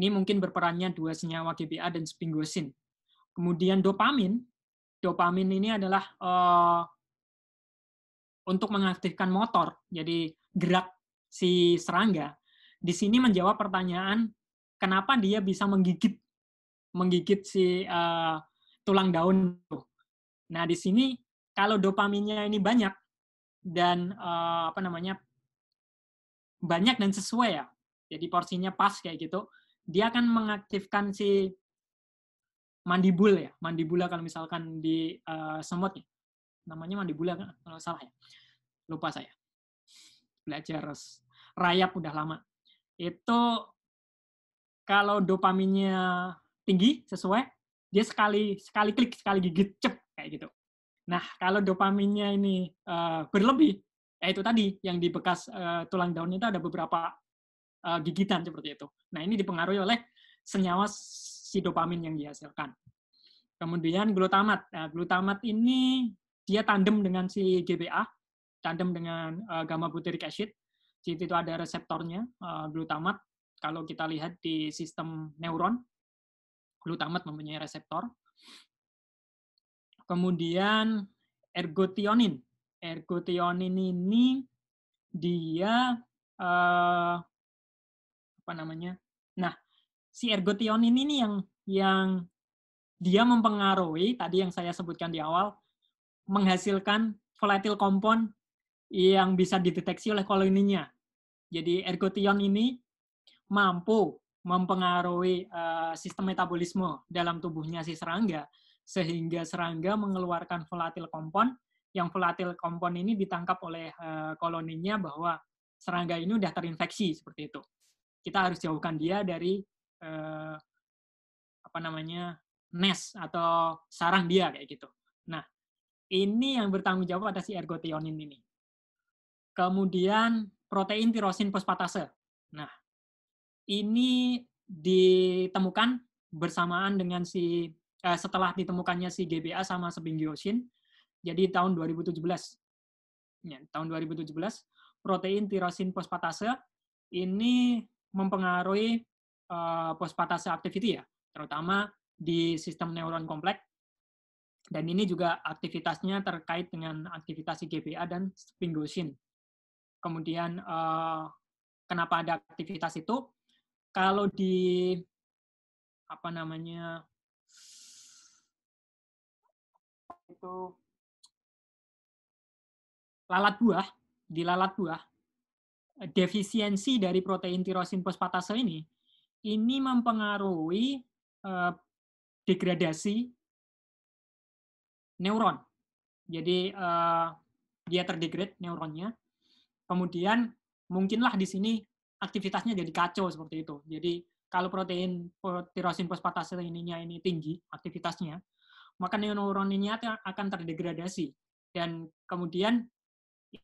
Ini mungkin berperannya dua senyawa GBA dan spingosin. Kemudian dopamin, dopamin ini adalah untuk mengaktifkan motor, jadi gerak si serangga, di sini menjawab pertanyaan kenapa dia bisa menggigit menggigit si uh, tulang daun. Nah di sini kalau dopaminnya ini banyak dan uh, apa namanya banyak dan sesuai ya, jadi porsinya pas kayak gitu, dia akan mengaktifkan si mandibul ya, mandibula kalau misalkan di uh, semutnya namanya mandibula kan kalau salah ya lupa saya belajar rayap udah lama itu kalau dopaminnya tinggi sesuai dia sekali sekali klik sekali gigit cep kayak gitu nah kalau dopaminnya ini uh, berlebih ya itu tadi yang di bekas uh, tulang daun itu ada beberapa uh, gigitan seperti itu nah ini dipengaruhi oleh senyawa si dopamin yang dihasilkan kemudian glutamat nah, glutamat ini dia tandem dengan si GBA, tandem dengan uh, gamma butyric acid. Jadi itu ada reseptornya uh, glutamat. Kalau kita lihat di sistem neuron, glutamat mempunyai reseptor. Kemudian ergotionin. Ergotionin ini dia uh, apa namanya? Nah, si ergotionin ini yang yang dia mempengaruhi tadi yang saya sebutkan di awal menghasilkan volatil kompon yang bisa dideteksi oleh koloninya. Jadi ergotion ini mampu mempengaruhi eh, sistem metabolisme dalam tubuhnya si serangga sehingga serangga mengeluarkan volatil kompon yang volatil kompon ini ditangkap oleh eh, koloninya bahwa serangga ini sudah terinfeksi seperti itu. Kita harus jauhkan dia dari eh, apa namanya nest atau sarang dia kayak gitu. Ini yang bertanggung jawab atas si ergotionin ini. Kemudian protein tirosin fosfatase. Nah, ini ditemukan bersamaan dengan si eh, setelah ditemukannya si GBA sama sebingiosine. Jadi tahun 2017. Ya, tahun 2017 protein tirosin fosfatase ini mempengaruhi uh, activity ya, terutama di sistem neuron kompleks dan ini juga aktivitasnya terkait dengan aktivitas GBA dan Spingosin. Kemudian eh, kenapa ada aktivitas itu? Kalau di apa namanya itu lalat buah, di lalat buah, defisiensi dari protein tirosin fosfatase ini, ini mempengaruhi eh, degradasi neuron. Jadi uh, dia terdegrade neuronnya. Kemudian mungkinlah di sini aktivitasnya jadi kacau seperti itu. Jadi kalau protein tirosin fosfatase ininya ini tinggi aktivitasnya, maka neuron ini akan terdegradasi dan kemudian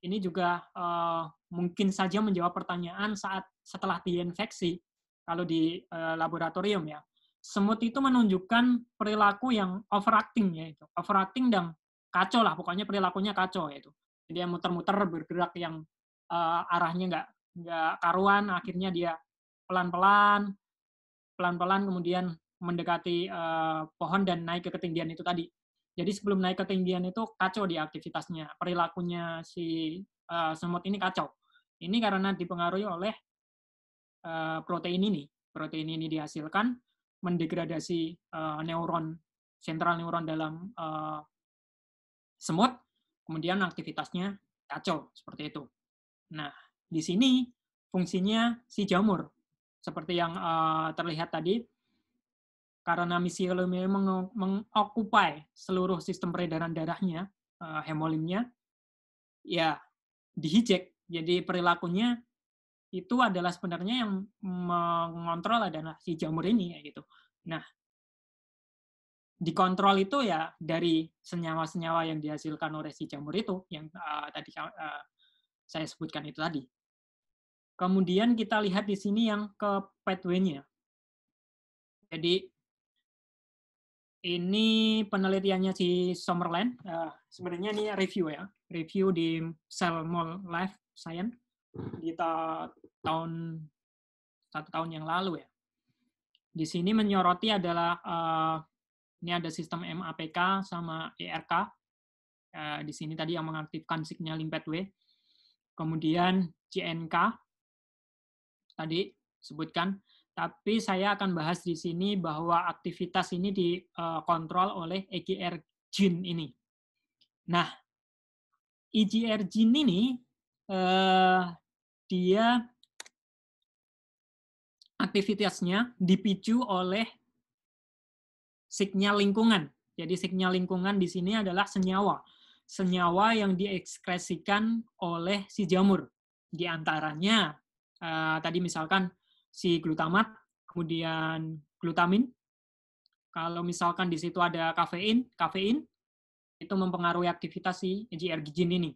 ini juga uh, mungkin saja menjawab pertanyaan saat setelah diinfeksi kalau di uh, laboratorium ya semut itu menunjukkan perilaku yang overacting ya itu overacting dan kacau lah pokoknya perilakunya kacau ya itu dia muter-muter bergerak yang uh, arahnya nggak nggak karuan akhirnya dia pelan-pelan pelan-pelan kemudian mendekati uh, pohon dan naik ke ketinggian itu tadi jadi sebelum naik ke ketinggian itu kacau di aktivitasnya perilakunya si uh, semut ini kacau ini karena dipengaruhi oleh uh, protein ini protein ini dihasilkan mendegradasi uh, neuron sentral neuron dalam uh, semut, kemudian aktivitasnya kacau seperti itu. Nah, di sini fungsinya si jamur seperti yang uh, terlihat tadi karena miselium meng mengokupai seluruh sistem peredaran darahnya, uh, hemolimnya, ya dihijek. Jadi perilakunya itu adalah sebenarnya yang mengontrol adalah si jamur ini ya gitu. Nah, dikontrol itu ya dari senyawa-senyawa yang dihasilkan oleh si jamur itu yang uh, tadi uh, saya sebutkan itu tadi. Kemudian kita lihat di sini yang ke pathway-nya. Jadi ini penelitiannya si Somerland, Uh, eh, sebenarnya ini review ya, review di Cell Mall Life Science di tahun satu tahun yang lalu ya. Di sini menyoroti adalah eh, ini ada sistem MAPK sama ERK. Eh, di sini tadi yang mengaktifkan signaling pathway. Kemudian CNK tadi sebutkan. Tapi saya akan bahas di sini bahwa aktivitas ini dikontrol eh, uh, oleh EGR gene ini. Nah, EGR gene ini dia aktivitasnya dipicu oleh sinyal lingkungan. Jadi sinyal lingkungan di sini adalah senyawa. Senyawa yang diekskresikan oleh si jamur. Di antaranya uh, tadi misalkan si glutamat, kemudian glutamin. Kalau misalkan di situ ada kafein, kafein itu mempengaruhi aktivitas si GRG gene ini.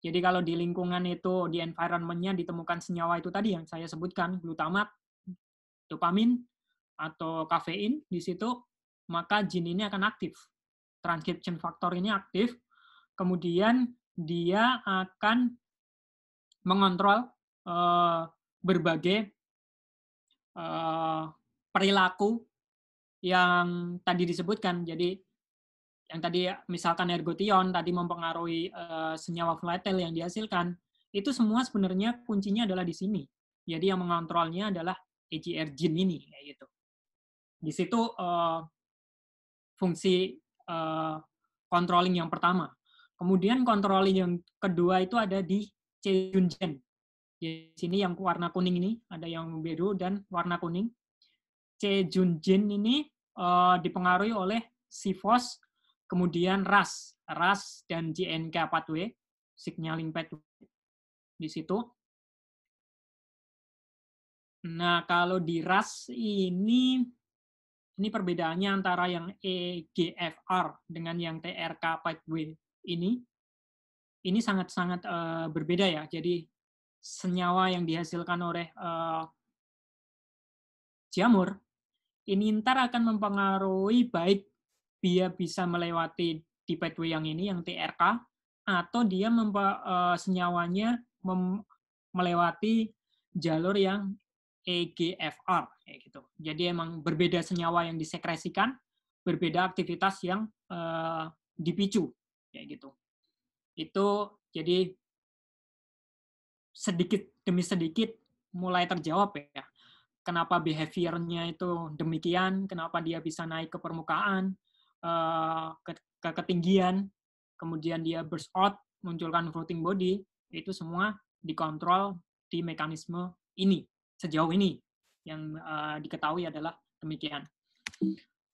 Jadi kalau di lingkungan itu, di environmentnya ditemukan senyawa itu tadi yang saya sebutkan, glutamat, dopamin, atau kafein di situ, maka jin ini akan aktif. Transcription factor ini aktif, kemudian dia akan mengontrol uh, berbagai uh, perilaku yang tadi disebutkan. Jadi yang tadi misalkan ergotion tadi mempengaruhi uh, senyawa volatile yang dihasilkan itu semua sebenarnya kuncinya adalah di sini jadi yang mengontrolnya adalah EGR gene ini kayak gitu di situ uh, fungsi uh, controlling yang pertama kemudian controlling yang kedua itu ada di Cheyun Gen di sini yang warna kuning ini ada yang biru dan warna kuning C Junjin ini uh, dipengaruhi oleh sifos Kemudian RAS, RAS dan JNK pathway, signaling pathway di situ. Nah, kalau di RAS ini ini perbedaannya antara yang EGFR dengan yang TRK pathway ini. Ini sangat-sangat uh, berbeda ya. Jadi senyawa yang dihasilkan oleh uh, jamur ini ntar akan mempengaruhi baik dia bisa melewati di pathway yang ini, yang TRK, atau dia mempa, uh, senyawanya mem, melewati jalur yang EGFR kayak gitu. Jadi emang berbeda senyawa yang disekresikan, berbeda aktivitas yang uh, dipicu kayak gitu. Itu jadi sedikit demi sedikit mulai terjawab ya. Kenapa behaviornya itu demikian, kenapa dia bisa naik ke permukaan, Eh, ke, ke ketinggian, kemudian dia burst out, munculkan floating body, itu semua dikontrol di mekanisme ini sejauh ini yang uh, diketahui adalah demikian.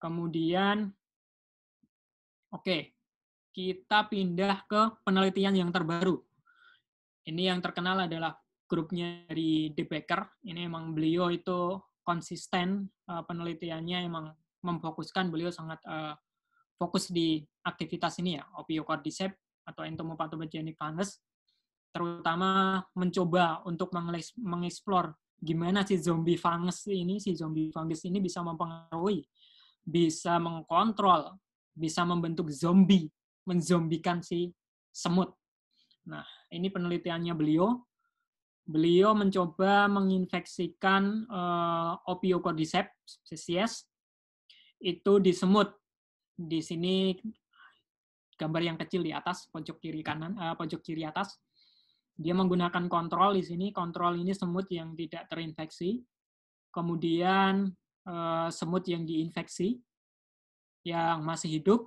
Kemudian, oke, okay, kita pindah ke penelitian yang terbaru. Ini yang terkenal adalah grupnya dari De Becker. Ini emang beliau itu konsisten uh, penelitiannya emang memfokuskan beliau sangat uh, fokus di aktivitas ini ya, Opiocordyceps atau entomopathogenic fungus, terutama mencoba untuk mengeksplor gimana si zombie fungus ini, si zombie fungus ini bisa mempengaruhi, bisa mengkontrol, bisa membentuk zombie, menzombikan si semut. Nah, ini penelitiannya beliau. Beliau mencoba menginfeksikan uh, eh, Opiocordyceps spesies itu di semut di sini gambar yang kecil di atas pojok kiri kanan uh, pojok kiri atas dia menggunakan kontrol di sini kontrol ini semut yang tidak terinfeksi kemudian uh, semut yang diinfeksi yang masih hidup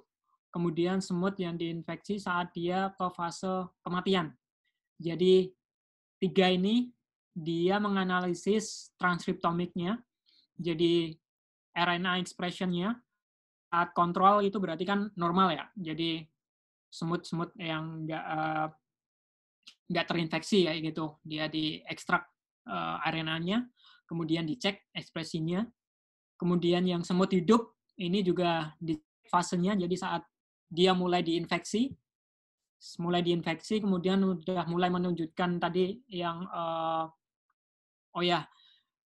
kemudian semut yang diinfeksi saat dia ke fase kematian jadi tiga ini dia menganalisis transkriptomiknya jadi RNA expressionnya saat kontrol itu berarti kan normal ya. Jadi semut-semut yang nggak eh, nggak uh, terinfeksi ya gitu. Dia diekstrak uh, arenanya, kemudian dicek ekspresinya. Kemudian yang semut hidup ini juga di fasenya. Jadi saat dia mulai diinfeksi, mulai diinfeksi, kemudian udah mulai menunjukkan tadi yang uh, oh ya,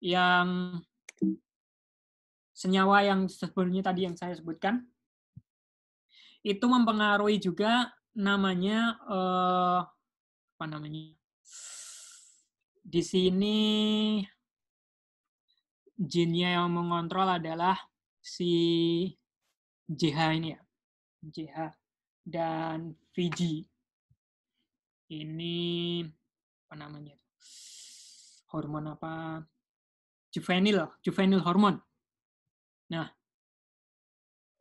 yang senyawa yang sebelumnya tadi yang saya sebutkan itu mempengaruhi juga namanya eh, apa namanya di sini jinnya yang mengontrol adalah si JH ini ya JH dan VG ini apa namanya hormon apa juvenil juvenil hormon Nah,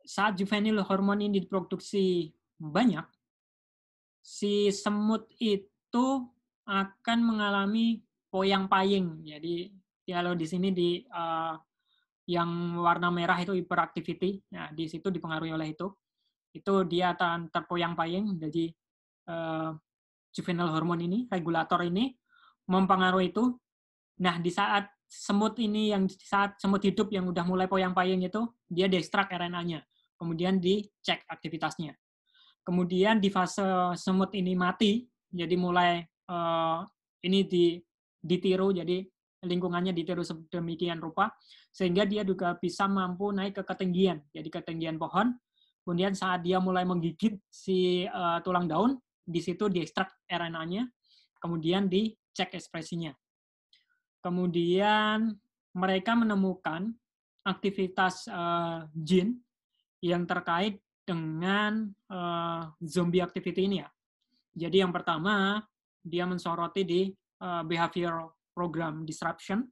saat juvenil hormon ini diproduksi banyak, si semut itu akan mengalami poyang paying. Jadi kalau ya di sini di uh, yang warna merah itu hyperactivity, nah di situ dipengaruhi oleh itu. Itu dia akan terpoyang paying. Jadi uh, eh, juvenil hormon ini, regulator ini mempengaruhi itu. Nah di saat semut ini yang saat semut hidup yang udah mulai poyang-payang itu dia diekstrak RNA-nya, kemudian dicek aktivitasnya. Kemudian di fase semut ini mati, jadi mulai uh, ini di, ditiru, jadi lingkungannya ditiru sedemikian rupa sehingga dia juga bisa mampu naik ke ketinggian, jadi ketinggian pohon. Kemudian saat dia mulai menggigit si uh, tulang daun, di situ diekstrak RNA-nya, kemudian dicek ekspresinya Kemudian mereka menemukan aktivitas uh, jin yang terkait dengan uh, zombie activity ini ya. Jadi yang pertama dia mensoroti di uh, eh, behavioral program disruption.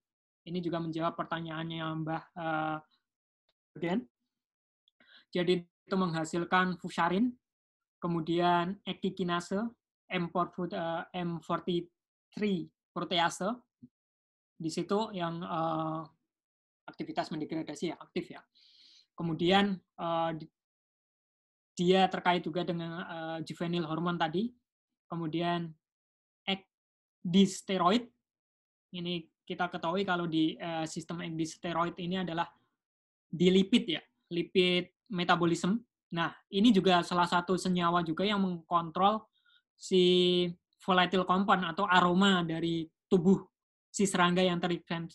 Ini juga menjawab pertanyaannya ya, Mbah uh, Gen. Jadi itu menghasilkan fusarin, kemudian ekikinase, M43 protease, di situ yang uh, aktivitas mendegradasi ya aktif ya. Kemudian uh, dia terkait juga dengan uh, eh, juvenil hormon tadi. Kemudian di steroid ini kita ketahui kalau di uh, sistem di steroid ini adalah di lipid ya, lipid metabolisme. Nah, ini juga salah satu senyawa juga yang mengkontrol si volatile compound atau aroma dari tubuh si serangga yang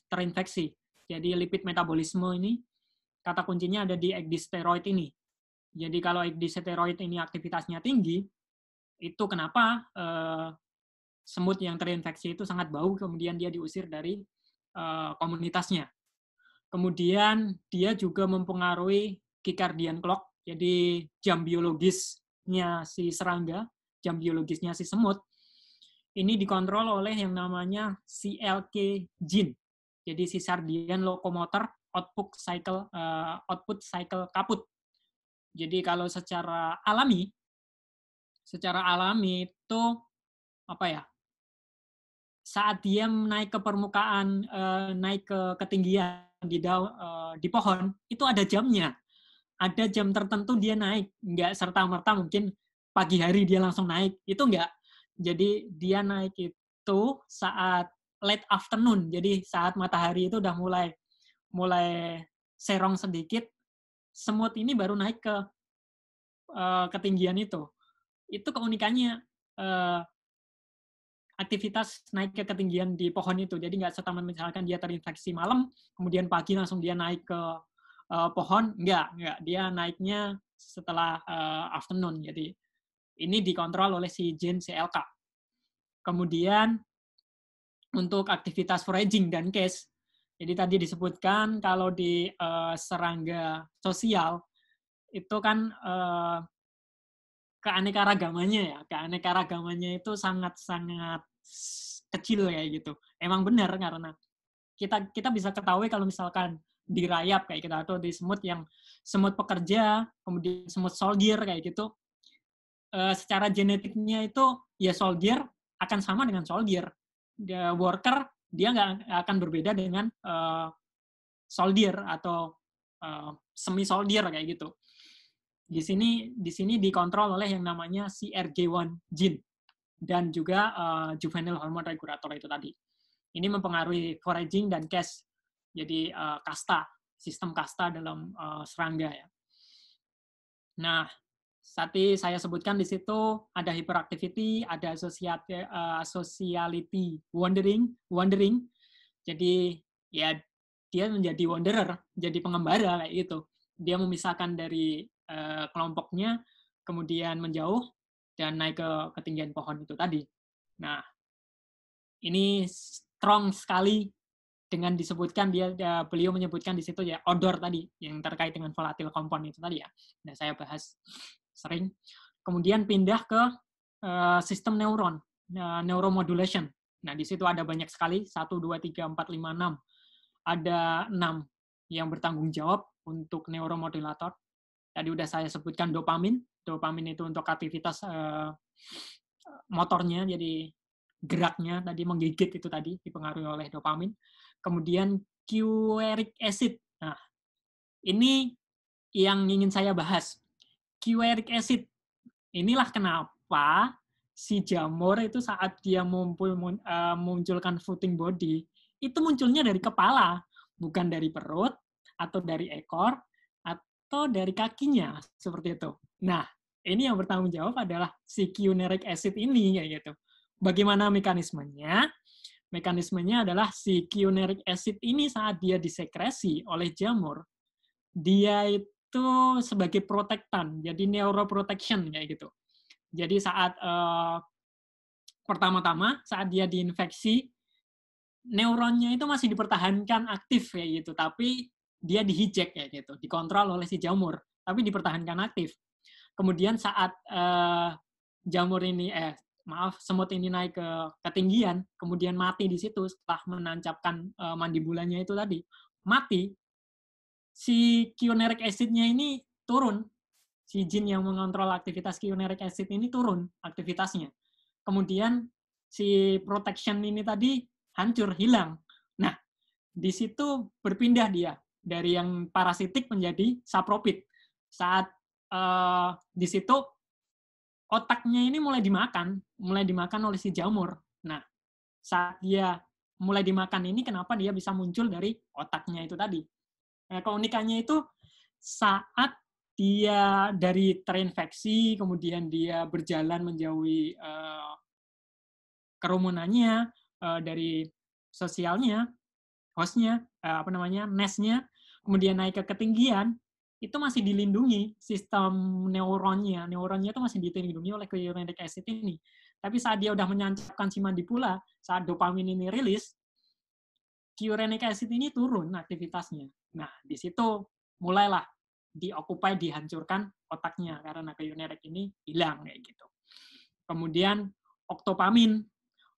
terinfeksi. Jadi lipid metabolisme ini kata kuncinya ada di steroid ini. Jadi kalau steroid ini aktivitasnya tinggi, itu kenapa eh, semut yang terinfeksi itu sangat bau kemudian dia diusir dari eh, komunitasnya. Kemudian dia juga mempengaruhi kikardian clock, jadi jam biologisnya si serangga, jam biologisnya si semut ini dikontrol oleh yang namanya CLK gene. Jadi sardian lokomotor output cycle uh, output cycle kaput. Jadi kalau secara alami secara alami itu apa ya? Saat dia naik ke permukaan, uh, naik ke ketinggian di daun, uh, eh, di pohon, itu ada jamnya. Ada jam tertentu dia naik, nggak serta merta mungkin pagi hari dia langsung naik. Itu nggak jadi dia naik itu saat late afternoon. Jadi saat matahari itu udah mulai mulai serong sedikit, semut ini baru naik ke uh, ketinggian itu. Itu keunikannya uh, aktivitas naik ke ketinggian di pohon itu. Jadi nggak serta misalkan dia terinfeksi malam, kemudian pagi langsung dia naik ke uh, pohon, nggak, nggak. Dia naiknya setelah uh, afternoon. Jadi ini dikontrol oleh si jin CLK. Kemudian untuk aktivitas foraging dan case. Jadi tadi disebutkan kalau di uh, serangga sosial itu kan uh, keanekaragamannya ya, keanekaragamannya itu sangat-sangat kecil ya gitu. Emang benar karena kita kita bisa ketahui kalau misalkan dirayap kayak kita gitu, atau di semut yang semut pekerja, kemudian semut soldier kayak gitu, Eh, secara genetiknya itu ya soldier akan sama dengan soldier. The worker dia nggak akan berbeda dengan uh, eh, soldier atau uh, semi soldier kayak gitu. Di sini di sini dikontrol oleh yang namanya CRG1 gene dan juga uh, juvenile hormone regulator itu tadi. Ini mempengaruhi foraging dan cash. Jadi uh, kasta, sistem kasta dalam uh, serangga ya. Nah, Tadi saya sebutkan di situ ada hyperactivity, ada associate, uh, eh, sociality wandering, wandering. Jadi ya dia menjadi wanderer, jadi pengembara kayak gitu. Dia memisahkan dari uh, kelompoknya, kemudian menjauh dan naik ke ketinggian pohon itu tadi. Nah, ini strong sekali dengan disebutkan dia ya, beliau menyebutkan di situ ya odor tadi yang terkait dengan volatil komponen itu tadi ya. Nah, saya bahas sering. Kemudian pindah ke uh, sistem neuron, uh, neuromodulation. Nah, di situ ada banyak sekali, 1, 2, 3, 4, 5, 6. Ada 6 yang bertanggung jawab untuk neuromodulator. Tadi udah saya sebutkan dopamin. Dopamin itu untuk aktivitas uh, motornya, jadi geraknya tadi menggigit itu tadi dipengaruhi oleh dopamin. Kemudian Q-eric acid. Nah, ini yang ingin saya bahas. Queric acid. Inilah kenapa si jamur itu saat dia mumpul, uh, munculkan fruiting body, itu munculnya dari kepala, bukan dari perut, atau dari ekor, atau dari kakinya, seperti itu. Nah, ini yang bertanggung jawab adalah si cuneric acid ini, kayak gitu. Bagaimana mekanismenya? Mekanismenya adalah si cuneric acid ini saat dia disekresi oleh jamur, dia itu sebagai protektan, jadi neuroprotection kayak gitu. Jadi saat uh, pertama-tama saat dia diinfeksi neuronnya itu masih dipertahankan aktif kayak gitu, tapi dia dihijek kayak gitu, dikontrol oleh si jamur, tapi dipertahankan aktif. Kemudian saat uh, jamur ini eh maaf semut ini naik ke ketinggian kemudian mati di situ setelah menancapkan uh, eh, mandibulannya itu tadi mati si kioneric acidnya ini turun. Si jin yang mengontrol aktivitas kioneric acid ini turun aktivitasnya. Kemudian si protection ini tadi hancur, hilang. Nah, di situ berpindah dia dari yang parasitik menjadi saprofit Saat uh, di situ otaknya ini mulai dimakan, mulai dimakan oleh si jamur. Nah, saat dia mulai dimakan ini kenapa dia bisa muncul dari otaknya itu tadi. Nah, keunikannya itu saat dia dari terinfeksi, kemudian dia berjalan menjauhi eh, kerumunannya, eh, dari sosialnya, hostnya, eh, apa namanya, nestnya, kemudian naik ke ketinggian, itu masih dilindungi sistem neuronnya. Neuronnya itu masih dilindungi oleh glutamic acid ini. Tapi saat dia sudah menyantapkan si mandipula saat dopamin ini rilis, uranic acid ini turun aktivitasnya. Nah, di situ mulailah diokupai dihancurkan otaknya karena keuneric ini hilang kayak gitu. Kemudian oktopamin.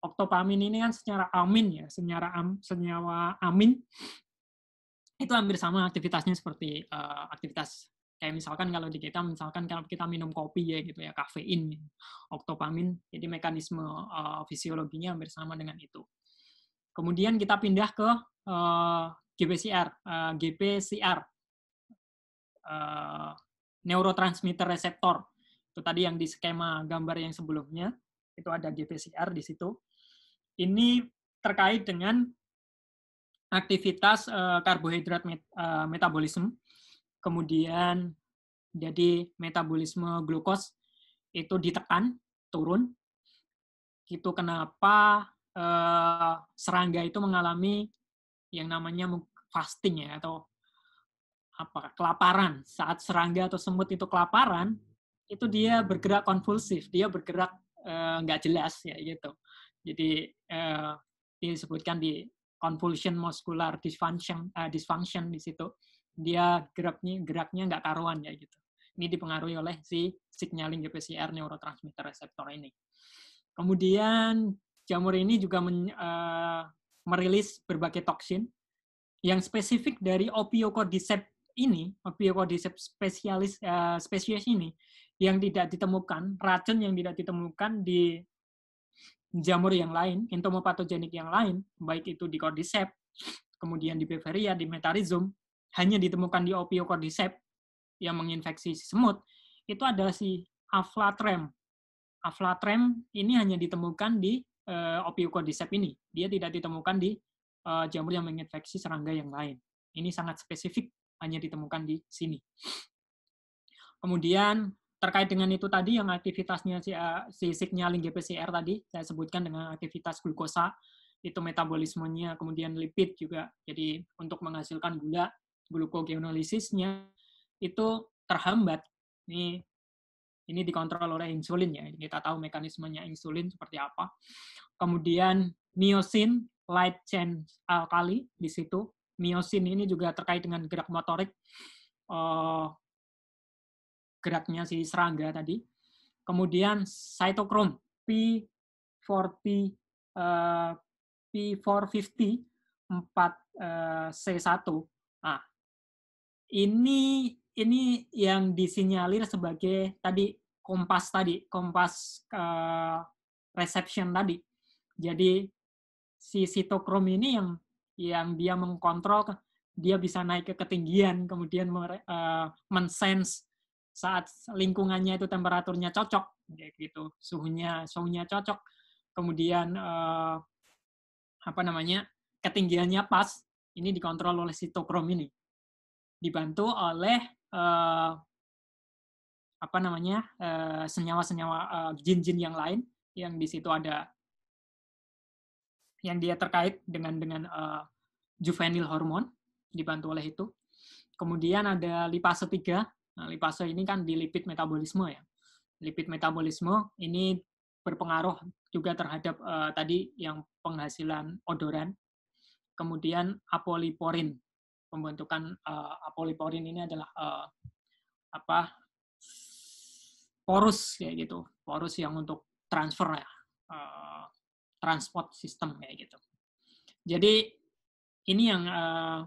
Oktopamin ini kan secara amin ya, secara am, senyawa amin itu hampir sama aktivitasnya seperti uh, aktivitas kayak misalkan kalau di kita misalkan kalau kita minum kopi ya gitu ya kafein ya. oktopamin jadi mekanisme uh, fisiologinya hampir sama dengan itu Kemudian kita pindah ke uh, eh, GPCR, uh, eh, GPCR, uh, eh, neurotransmitter reseptor. Itu tadi yang di skema gambar yang sebelumnya, itu ada GPCR di situ. Ini terkait dengan aktivitas uh, karbohidrat met, uh, metabolisme, kemudian jadi metabolisme glukos itu ditekan, turun. Itu kenapa Eh, serangga itu mengalami yang namanya fasting ya atau apa kelaparan saat serangga atau semut itu kelaparan itu dia bergerak konvulsif dia bergerak eh, nggak jelas ya gitu jadi uh, disebutkan di convulsion muscular dysfunction uh, dysfunction di situ dia geraknya geraknya nggak karuan ya gitu ini dipengaruhi oleh si signaling GPCR neurotransmitter reseptor ini kemudian jamur ini juga men, uh, merilis berbagai toksin yang spesifik dari Opiocordyceps ini, Opiocordyceps spesialis uh, spesies ini yang tidak ditemukan, racun yang tidak ditemukan di jamur yang lain, entomopatogenik yang lain, baik itu di Cordyceps, kemudian di Beveria, di Metarizum, hanya ditemukan di Opiocordyceps yang menginfeksi semut, itu adalah si Aflatrem. Aflatrem ini hanya ditemukan di uh, eh, Opiocordyceps ini. Dia tidak ditemukan di uh, jamur yang menginfeksi serangga yang lain. Ini sangat spesifik, hanya ditemukan di sini. Kemudian terkait dengan itu tadi yang aktivitasnya si, uh, eh, si signaling GPCR tadi saya sebutkan dengan aktivitas glukosa itu metabolismenya kemudian lipid juga jadi untuk menghasilkan gula glukogenolisisnya itu terhambat ini ini dikontrol oleh insulin ya. Kita tahu mekanismenya insulin seperti apa. Kemudian miosin, light chain alkali eh, di situ. Miosin ini juga terkait dengan gerak motorik uh, geraknya si serangga tadi. Kemudian cytochrome P40 uh, P450 4 uh, C1. Nah, ini ini yang disinyalir sebagai tadi kompas tadi, kompas uh, reception tadi. Jadi si sitokrom ini yang yang dia mengkontrol dia bisa naik ke ketinggian kemudian uh, mensense saat lingkungannya itu temperaturnya cocok gitu suhunya suhunya cocok kemudian uh, apa namanya ketinggiannya pas ini dikontrol oleh sitokrom ini dibantu oleh uh, apa namanya uh, senyawa-senyawa uh, jin-jin yang lain yang di situ ada yang dia terkait dengan dengan uh, juvenil hormon dibantu oleh itu. Kemudian ada lipase 3. Nah, lipase ini kan di lipid metabolisme ya. Lipid metabolisme ini berpengaruh juga terhadap uh, tadi yang penghasilan odoran. Kemudian apoliporin pembentukan uh, eh, poliporin ini adalah uh, apa porus ya gitu porus yang untuk transfer ya uh, transport sistem kayak gitu jadi ini yang uh,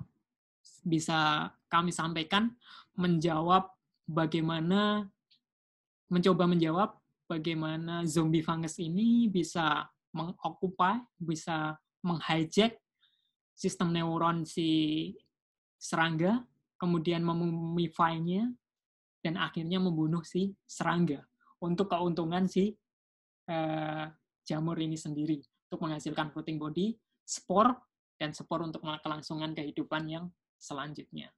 bisa kami sampaikan menjawab bagaimana mencoba menjawab bagaimana zombie fungus ini bisa mengokupai bisa menghijack sistem neuron si serangga, kemudian memumify dan akhirnya membunuh si serangga untuk keuntungan si eh, jamur ini sendiri untuk menghasilkan floating body, spor, dan spor untuk kelangsungan kehidupan yang selanjutnya.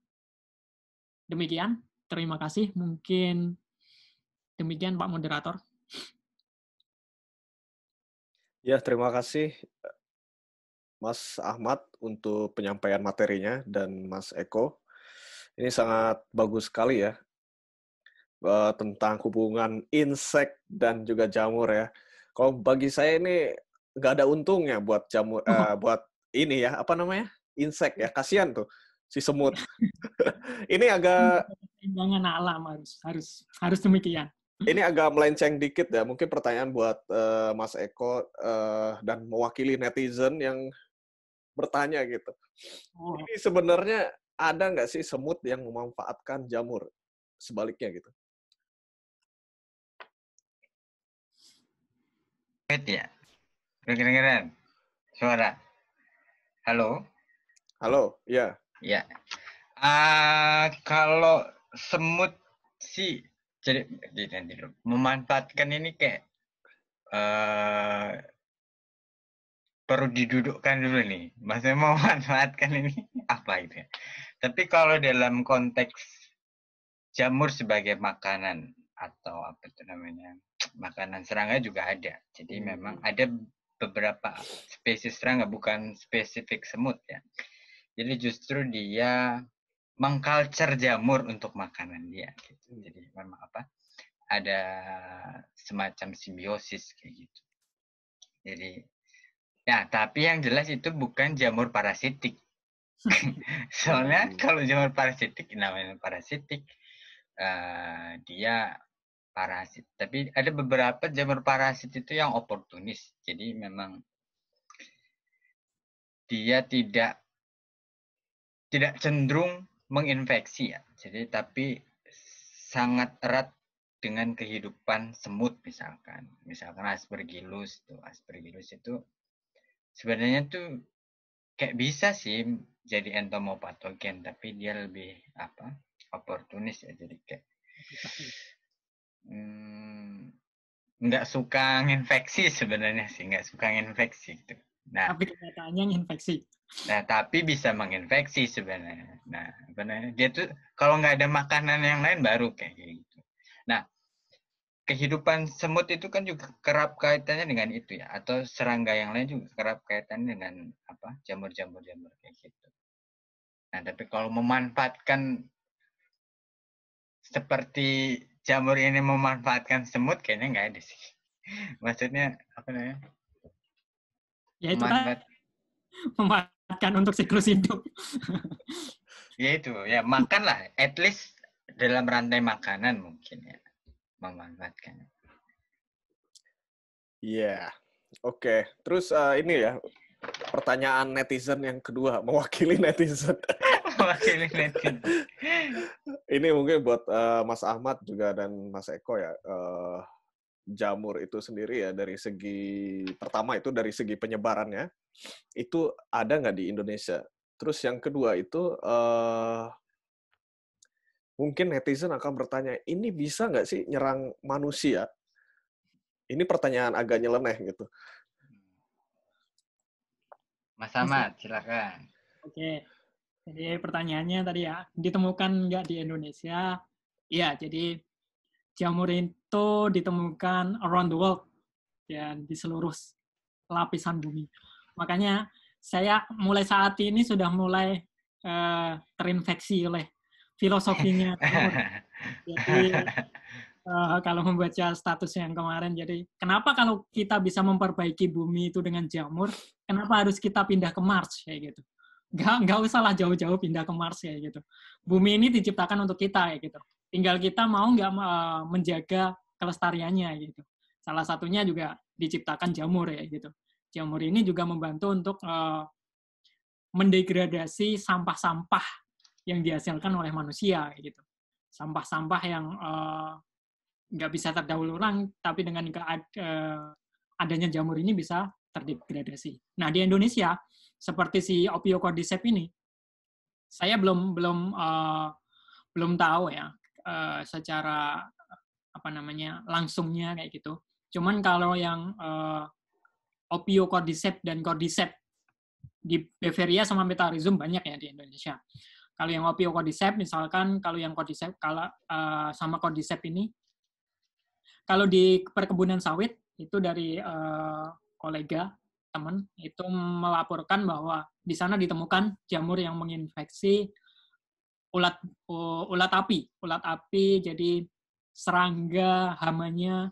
Demikian, terima kasih. Mungkin demikian Pak Moderator. Ya, terima kasih Mas Ahmad untuk penyampaian materinya dan Mas Eko. Ini sangat bagus sekali ya eh, tentang hubungan insek dan juga jamur ya. Kalau bagi saya ini nggak ada untungnya buat jamur uh, buat ini ya apa namanya insek ya kasihan tuh si semut. ini agak jangan alam harus harus harus demikian. Ini agak melenceng dikit ya, mungkin pertanyaan buat uh, Mas Eko uh, dan mewakili netizen yang bertanya gitu. Oh. Ini sebenarnya ada nggak sih semut yang memanfaatkan jamur sebaliknya gitu? Semut ya, kedengeran suara. Halo. Halo, ya. Ya. Uh, kalau semut sih jadi nanti memanfaatkan ini kayak uh, perlu didudukkan dulu nih. Maksudnya mau manfaatkan ini apa itu ya. Tapi kalau dalam konteks jamur sebagai makanan atau apa itu namanya makanan serangga juga ada. Jadi hmm. memang ada beberapa spesies serangga bukan spesifik semut ya. Jadi justru dia mengkultur jamur untuk makanan dia gitu. hmm. Jadi memang apa? Ada semacam simbiosis kayak gitu. Jadi Ya, tapi yang jelas itu bukan jamur parasitik. Soalnya hmm. kalau jamur parasitik namanya parasitik, uh, dia parasit. Tapi ada beberapa jamur parasit itu yang oportunis. Jadi memang dia tidak tidak cenderung menginfeksi ya. Jadi tapi sangat erat dengan kehidupan semut misalkan. Misalkan aspergillus itu, aspergillus itu sebenarnya tuh kayak bisa sih jadi entomopatogen tapi dia lebih apa oportunis ya jadi kayak hmm, nggak suka nginfeksi sebenarnya sih nggak suka nginfeksi gitu. Nah, tapi kenyataannya nginfeksi. Nah, tapi bisa menginfeksi sebenarnya. Nah, sebenarnya dia tuh kalau nggak ada makanan yang lain baru kayak gitu. Nah, kehidupan semut itu kan juga kerap kaitannya dengan itu ya atau serangga yang lain juga kerap kaitannya dengan apa jamur-jamur jamur kayak gitu. Nah, tapi kalau memanfaatkan seperti jamur ini memanfaatkan semut kayaknya nggak ada sih. Maksudnya apa namanya? Ya itu Memanfaat... memanfaatkan untuk siklus hidup. ya itu, ya makanlah at least dalam rantai makanan mungkin ya memanfaatkan. Iya, yeah. oke. Okay. Terus uh, ini ya pertanyaan netizen yang kedua mewakili netizen. mewakili netizen. ini mungkin buat uh, Mas Ahmad juga dan Mas Eko ya. Uh, jamur itu sendiri ya dari segi pertama itu dari segi penyebarannya itu ada nggak di Indonesia? Terus yang kedua itu uh, mungkin netizen akan bertanya, ini bisa nggak sih nyerang manusia? Ini pertanyaan agak nyeleneh gitu. Mas Ahmad, silakan. Oke, jadi pertanyaannya tadi ya, ditemukan nggak di Indonesia? Iya, jadi jamur itu ditemukan around the world, dan di seluruh lapisan bumi. Makanya saya mulai saat ini sudah mulai uh, terinfeksi oleh filosofinya. jadi uh, kalau membaca status yang kemarin, jadi kenapa kalau kita bisa memperbaiki bumi itu dengan jamur, kenapa harus kita pindah ke Mars kayak gitu? Gak nggak usahlah jauh-jauh pindah ke Mars kayak gitu. Bumi ini diciptakan untuk kita kayak gitu. Tinggal kita mau nggak uh, menjaga kelestariannya gitu. Salah satunya juga diciptakan jamur ya gitu. Jamur ini juga membantu untuk uh, mendegradasi sampah-sampah yang dihasilkan oleh manusia gitu sampah-sampah yang eh, nggak uh, bisa terdaur ulang tapi dengan kead, uh, eh, adanya jamur ini bisa terdegradasi. Nah di Indonesia seperti si cordyceps ini saya belum belum uh, belum tahu ya uh, secara apa namanya langsungnya kayak gitu. Cuman kalau yang uh, cordyceps dan Cordyceps di Bavaria sama Metarizum banyak ya di Indonesia. Kalau yang kodisep misalkan kalau yang kodisep kalau uh, sama kodisep ini kalau di perkebunan sawit itu dari uh, kolega teman itu melaporkan bahwa di sana ditemukan jamur yang menginfeksi ulat uh, ulat api, ulat api jadi serangga hamanya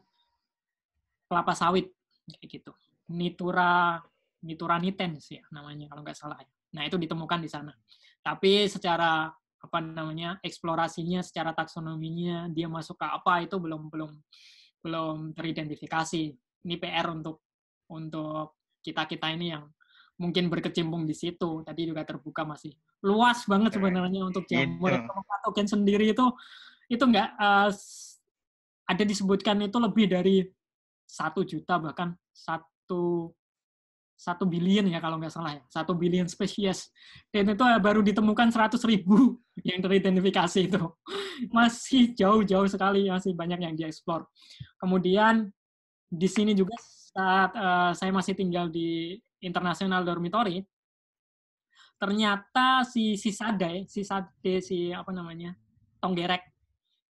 kelapa sawit kayak gitu. Nitura Nitura nitens ya namanya kalau nggak salah. Nah, itu ditemukan di sana. Tapi secara apa namanya eksplorasinya secara taksonominya dia masuk ke apa itu belum belum belum teridentifikasi ini PR untuk untuk kita kita ini yang mungkin berkecimpung di situ tadi juga terbuka masih luas banget sebenarnya untuk gitu. jamur patogen sendiri itu itu enggak uh, eh, ada disebutkan itu lebih dari satu juta bahkan satu satu billion ya kalau nggak salah ya satu billion spesies dan itu baru ditemukan seratus ribu yang teridentifikasi itu masih jauh-jauh sekali masih banyak yang dieksplor kemudian di sini juga saat uh, saya masih tinggal di International Dormitory ternyata si si sadai si sade si apa namanya tonggerek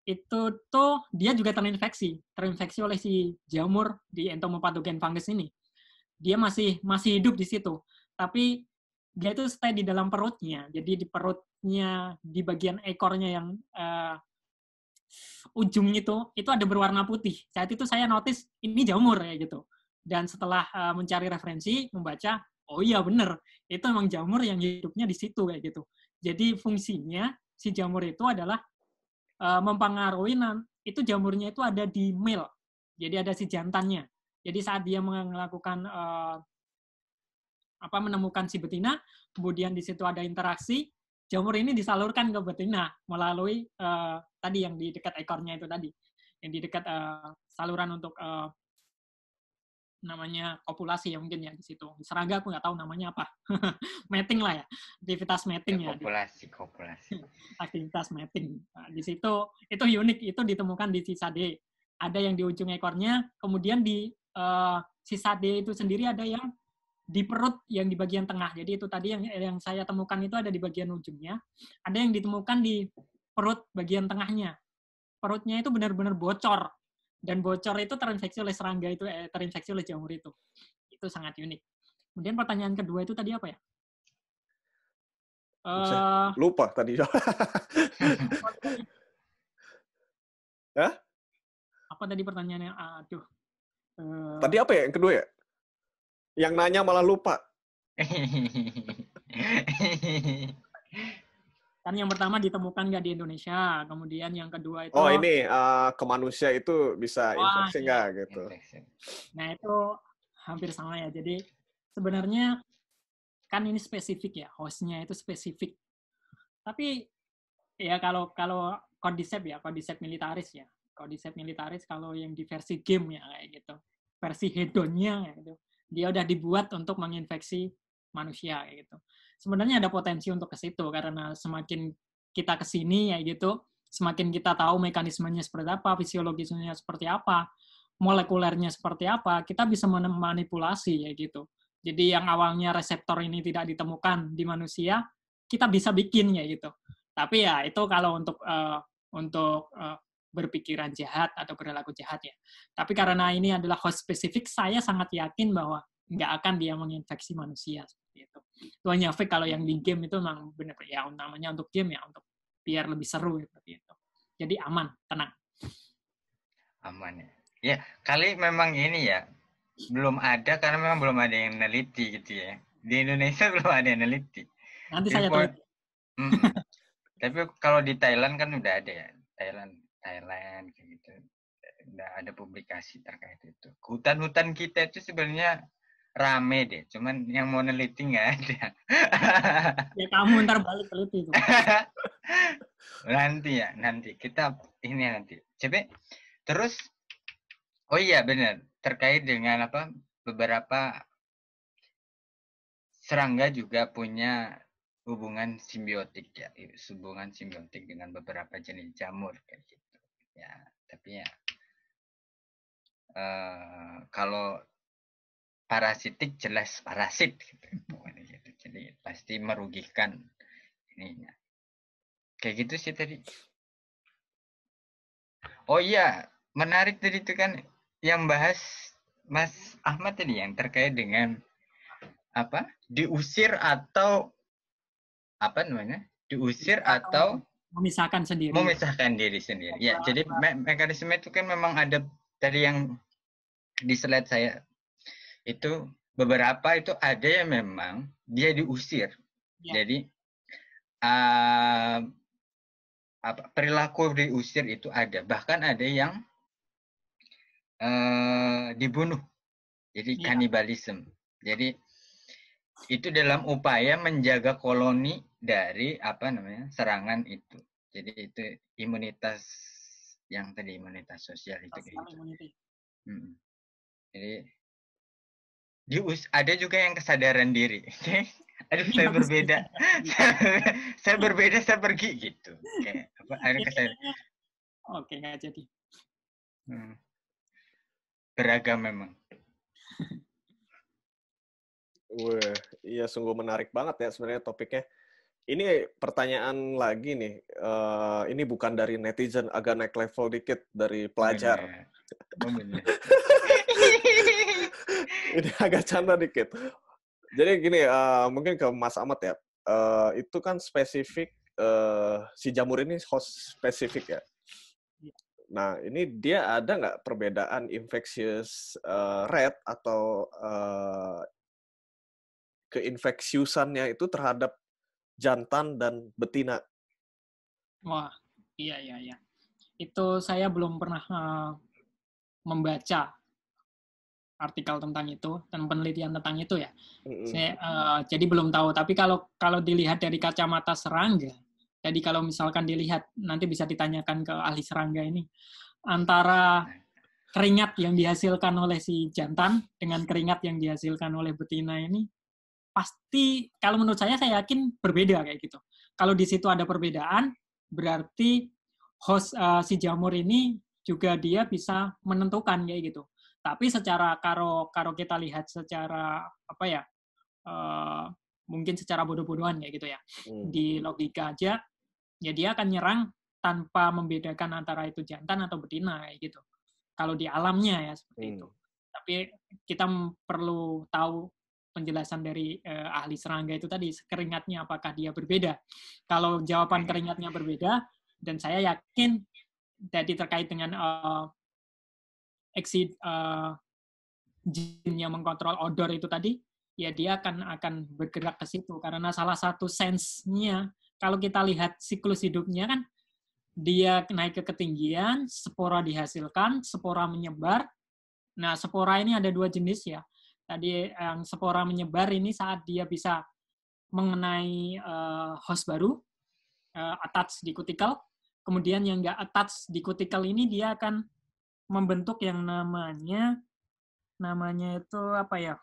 itu tuh dia juga terinfeksi terinfeksi oleh si jamur di entomopathogen fungus ini dia masih masih hidup di situ tapi dia itu stay di dalam perutnya jadi di perutnya di bagian ekornya yang uh, ujung itu itu ada berwarna putih saat itu saya notice ini jamur ya gitu dan setelah uh, mencari referensi membaca oh iya bener itu emang jamur yang hidupnya di situ kayak gitu jadi fungsinya si jamur itu adalah uh, mempengaruhi itu jamurnya itu ada di mil jadi ada si jantannya jadi saat dia melakukan eh, apa menemukan si betina, kemudian di situ ada interaksi, jamur ini disalurkan ke betina melalui eh, tadi yang di dekat ekornya itu tadi, yang di dekat eh, saluran untuk namanya kopulasi ya mungkin ya di situ. Seraga aku nggak tahu namanya apa. mating lah ya, aktivitas mating ya. ya kopulasi, aktivitas mating. Nah, di situ itu unik, itu ditemukan di sisa D. Ada yang di ujung ekornya, kemudian di uh, eh, sisa D itu sendiri ada yang di perut yang di bagian tengah. Jadi itu tadi yang yang saya temukan itu ada di bagian ujungnya. Ada yang ditemukan di perut bagian tengahnya. Perutnya itu benar-benar bocor dan bocor itu terinfeksi oleh serangga itu eh, terinfeksi oleh jamur itu. Itu sangat unik. Kemudian pertanyaan kedua itu tadi apa ya? Uh, lupa tadi. ya Apa tadi pertanyaannya? Aduh. Eh. Tadi apa ya yang kedua ya? Yang nanya malah lupa. Kan yang pertama ditemukan nggak di Indonesia, kemudian yang kedua itu... Oh ini, uh, ke manusia itu bisa Wah, infeksi iya. nggak ya. gitu. Nah itu hampir sama ya. Jadi sebenarnya kan ini spesifik ya, hostnya itu spesifik. Tapi ya kalau kalau kondisep ya, kondisep militaris ya, kalau di set militaris kalau yang di versi game ya kayak gitu versi hedonnya ya gitu dia udah dibuat untuk menginfeksi manusia kayak gitu sebenarnya ada potensi untuk ke situ karena semakin kita ke sini ya gitu semakin kita tahu mekanismenya seperti apa fisiologisnya seperti apa molekulernya seperti apa kita bisa memanipulasi ya gitu jadi yang awalnya reseptor ini tidak ditemukan di manusia kita bisa bikin ya gitu tapi ya itu kalau untuk uh, untuk uh, berpikiran jahat atau berlaku jahat ya. Tapi karena ini adalah host spesifik, saya sangat yakin bahwa nggak akan dia menginfeksi manusia seperti itu. hanya fake kalau yang di game itu memang benar ya namanya untuk game ya untuk biar lebih seru ya, seperti itu. Jadi aman, tenang. Aman ya. Ya, kali memang ini ya belum ada karena memang belum ada yang meneliti gitu ya. Di Indonesia belum ada yang meneliti. Nanti saya buat, mm, Tapi kalau di Thailand kan udah ada ya. Thailand Thailand kayak gitu nggak ada publikasi terkait itu hutan-hutan kita itu sebenarnya rame deh cuman yang mau neliti nggak ada ya kamu ntar balik teliti nanti ya nanti kita ini nanti coba terus oh iya benar terkait dengan apa beberapa serangga juga punya hubungan simbiotik ya hubungan simbiotik dengan beberapa jenis jamur kayak gitu ya tapi ya uh, kalau parasitik jelas parasit gitu, gitu. jadi pasti merugikan ininya kayak gitu sih tadi oh iya menarik tadi itu kan yang bahas Mas Ahmad tadi yang terkait dengan apa diusir atau apa namanya diusir atau memisahkan sendiri. Memisahkan diri sendiri. Ya, jadi me mekanisme itu kan memang ada dari yang di slide saya itu beberapa itu ada yang memang dia diusir. Ya. Jadi uh, apa perilaku diusir itu ada. Bahkan ada yang uh, dibunuh. Jadi ya. kanibalisme. Jadi itu dalam upaya menjaga koloni dari apa namanya serangan itu. Jadi itu imunitas yang tadi imunitas sosial itu. Sosial gitu. Hmm. Jadi us ada juga yang kesadaran diri. Aduh saya iya, berbeda, gitu. saya berbeda saya pergi gitu. Kayak apa? Ada iya, kesadaran. Iya, oke nggak jadi. Hmm. Beragam memang. Wah, iya sungguh menarik banget ya sebenarnya topiknya ini pertanyaan lagi nih. Uh, ini bukan dari netizen, agak naik level dikit dari pelajar. ini agak canda dikit. Jadi gini, uh, mungkin ke Mas Ahmad ya. Uh, itu kan spesifik uh, si jamur ini host spesifik ya. Iya. Nah, ini dia ada nggak perbedaan infeksius uh, rate atau uh, keinfeksiusannya itu terhadap jantan dan betina. Wah, iya iya iya. Itu saya belum pernah uh, membaca artikel tentang itu dan penelitian tentang itu ya. Mm-hmm. Saya uh, jadi belum tahu. Tapi kalau kalau dilihat dari kacamata serangga, jadi kalau misalkan dilihat nanti bisa ditanyakan ke ahli serangga ini antara keringat yang dihasilkan oleh si jantan dengan keringat yang dihasilkan oleh betina ini pasti kalau menurut saya saya yakin berbeda kayak gitu. Kalau di situ ada perbedaan, berarti host uh, si jamur ini juga dia bisa menentukan kayak gitu. Tapi secara karo karo kita lihat secara apa ya uh, mungkin secara bodoh-bodohan kayak gitu ya hmm. di logika aja ya dia akan nyerang tanpa membedakan antara itu jantan atau betina kayak gitu. Kalau di alamnya ya seperti hmm. itu. Tapi kita perlu tahu penjelasan dari uh, ahli serangga itu tadi keringatnya apakah dia berbeda. Kalau jawaban keringatnya berbeda dan saya yakin tadi terkait dengan uh, exit uh, eh, jin yang mengkontrol odor itu tadi ya dia akan akan bergerak ke situ karena salah satu sensenya kalau kita lihat siklus hidupnya kan dia naik ke ketinggian, spora dihasilkan, spora menyebar. Nah, spora ini ada dua jenis ya tadi yang spora menyebar ini saat dia bisa mengenai uh, host baru uh, attach di kutikel kemudian yang nggak attach di kutikel ini dia akan membentuk yang namanya namanya itu apa ya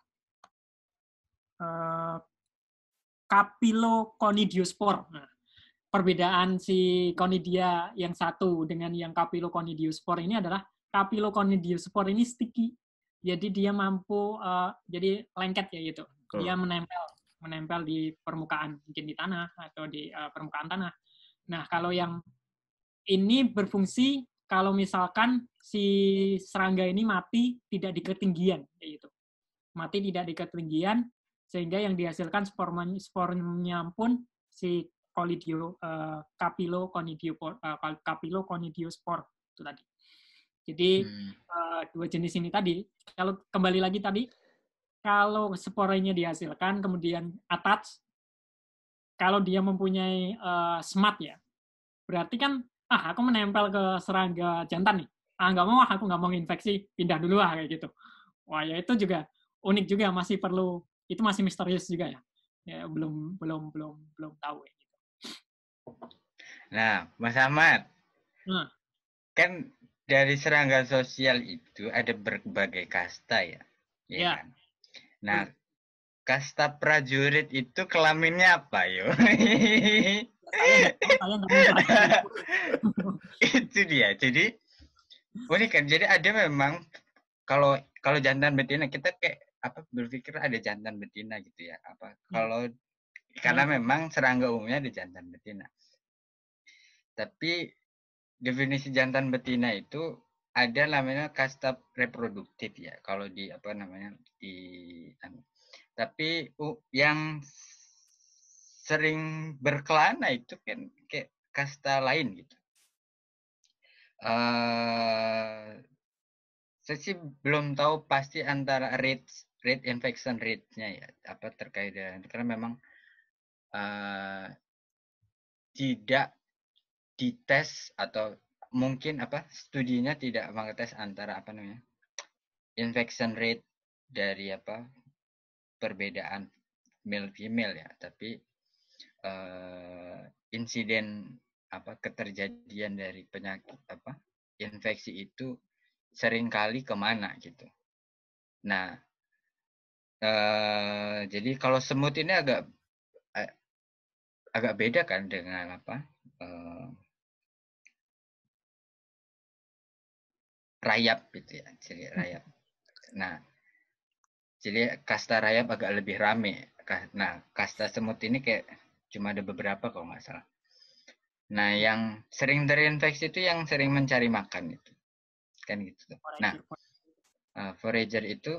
uh, nah, perbedaan si konidia yang satu dengan yang capilloconidiospor ini adalah capilloconidiospor ini sticky jadi dia mampu uh, jadi lengket ya gitu hmm. dia menempel menempel di permukaan mungkin di tanah atau di uh, permukaan tanah nah kalau yang ini berfungsi kalau misalkan si serangga ini mati tidak di ketinggian ya yaitu mati tidak di ketinggian sehingga yang dihasilkan spornya, pun si colidio uh, capillo conidio uh, eh, capillo conidio spor itu tadi jadi hmm. uh, dua jenis ini tadi, kalau kembali lagi tadi, kalau sporenya dihasilkan kemudian attach, kalau dia mempunyai uh, smart ya, berarti kan ah aku menempel ke serangga jantan nih, ah nggak mau ah, aku nggak mau infeksi, pindah dulu lah kayak gitu. Wah ya itu juga unik juga masih perlu itu masih misterius juga ya, ya belum belum belum belum tahu ya. Nah, Mas Ahmad, hmm. kan dari serangga sosial itu ada berbagai kasta ya. Iya. ya. Kan? Nah, kasta prajurit itu kelaminnya apa, yo? itu dia. Jadi unik kan. Jadi ada memang kalau kalau jantan betina kita kayak apa berpikir ada jantan betina gitu ya apa hmm. kalau hmm. karena memang serangga umumnya ada jantan betina tapi definisi jantan betina itu ada namanya kasta reproduktif ya kalau di apa namanya di anu. tapi yang sering berkelana itu kan kayak kasta lain gitu. Uh, saya sih belum tahu pasti antara rate rate infection rate-nya ya apa terkait dengan karena memang uh, tidak dites atau mungkin apa studinya tidak mengetes antara apa namanya infection rate dari apa perbedaan male female ya tapi uh, insiden apa keterjadian dari penyakit apa infeksi itu sering kali kemana gitu nah uh, jadi kalau semut ini agak eh, agak beda kan dengan apa uh, rayap gitu ya ciri hmm. rayap nah jadi kasta rayap agak lebih rame nah kasta semut ini kayak cuma ada beberapa kalau nggak salah nah yang sering terinfeksi itu yang sering mencari makan itu kan gitu tuh. nah eh, forager itu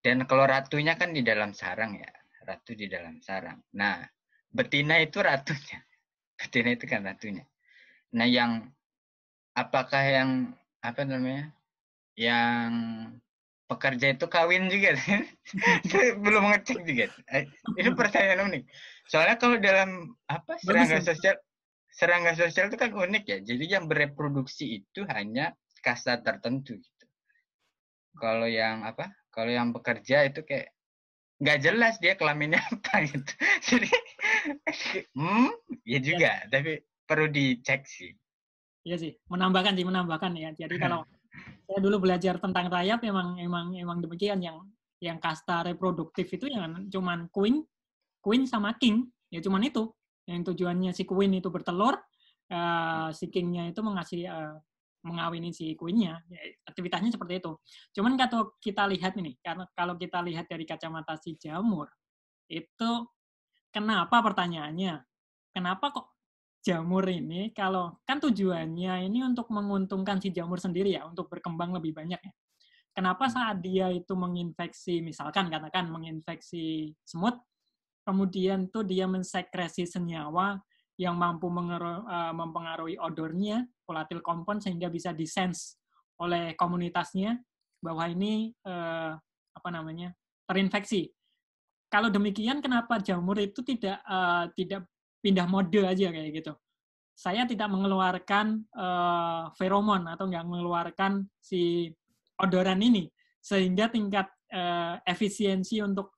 dan kalau ratunya kan di dalam sarang ya ratu di dalam sarang nah betina itu ratunya betina itu kan ratunya nah yang apakah yang apa namanya yang pekerja itu kawin juga belum ngecek juga eh, itu pertanyaan unik soalnya kalau dalam apa serangga ya? sosial serangga sosial itu kan unik ya jadi yang bereproduksi itu hanya kasta tertentu gitu kalau yang apa kalau yang pekerja itu kayak nggak jelas dia kelaminnya apa gitu jadi hmm ya juga ya. tapi perlu dicek sih Iya sih, menambahkan sih, menambahkan ya. Jadi kalau saya dulu belajar tentang rayap emang emang emang demikian yang yang kasta reproduktif itu yang cuman queen, queen sama king, ya cuman itu. Yang tujuannya si queen itu bertelur, uh, si kingnya itu mengasih uh, mengawini si queennya. Ya, aktivitasnya seperti itu. Cuman kalau kita lihat ini, karena kalau kita lihat dari kacamata si jamur, itu kenapa pertanyaannya? Kenapa kok jamur ini kalau kan tujuannya hmm. ini untuk menguntungkan si jamur sendiri ya untuk berkembang lebih banyak ya. Kenapa hmm. saat dia itu menginfeksi misalkan katakan menginfeksi semut kemudian tuh dia mensekresi senyawa yang mampu eh, mempengaruhi odornya, volatil kompon sehingga bisa disense oleh komunitasnya bahwa ini eh, apa namanya terinfeksi. Kalau demikian, kenapa jamur itu tidak eh, tidak pindah mode aja kayak gitu. Saya tidak mengeluarkan uh, feromon atau nggak mengeluarkan si odoran ini sehingga tingkat uh, efisiensi untuk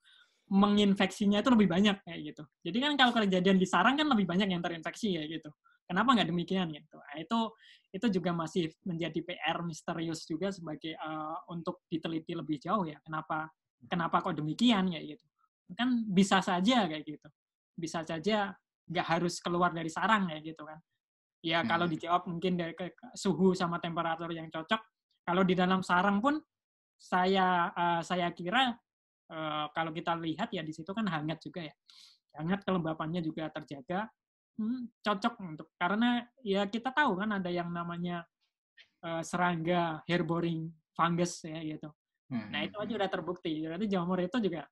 menginfeksinya itu lebih banyak kayak gitu. Jadi kan kalau kejadian di sarang kan lebih banyak yang terinfeksi ya gitu. Kenapa nggak demikian gitu? Nah, itu itu juga masih menjadi PR misterius juga sebagai uh, untuk diteliti lebih jauh ya. Kenapa kenapa kok demikian ya gitu? Kan bisa saja kayak gitu. Bisa saja nggak harus keluar dari sarang ya gitu kan ya hmm. kalau dijawab mungkin dari suhu sama temperatur yang cocok kalau di dalam sarang pun saya uh, saya kira uh, kalau kita lihat ya di situ kan hangat juga ya hangat kelembapannya juga terjaga hmm, cocok untuk karena ya kita tahu kan ada yang namanya uh, serangga herboring fungus ya gitu nah, hmm. nah itu aja udah terbukti jadi jamur itu juga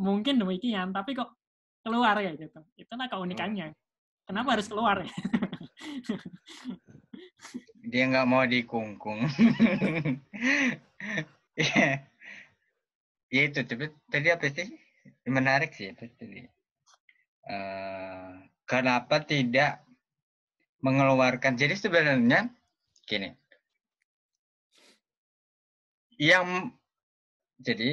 mungkin demikian tapi kok keluar ya gitu. Itulah keunikannya. Oh. Kenapa harus keluar ya? Dia nggak mau dikungkung. ya. ya itu, tapi tadi apa sih? Menarik sih itu tadi. Uh, kenapa tidak mengeluarkan? Jadi sebenarnya gini. Yang jadi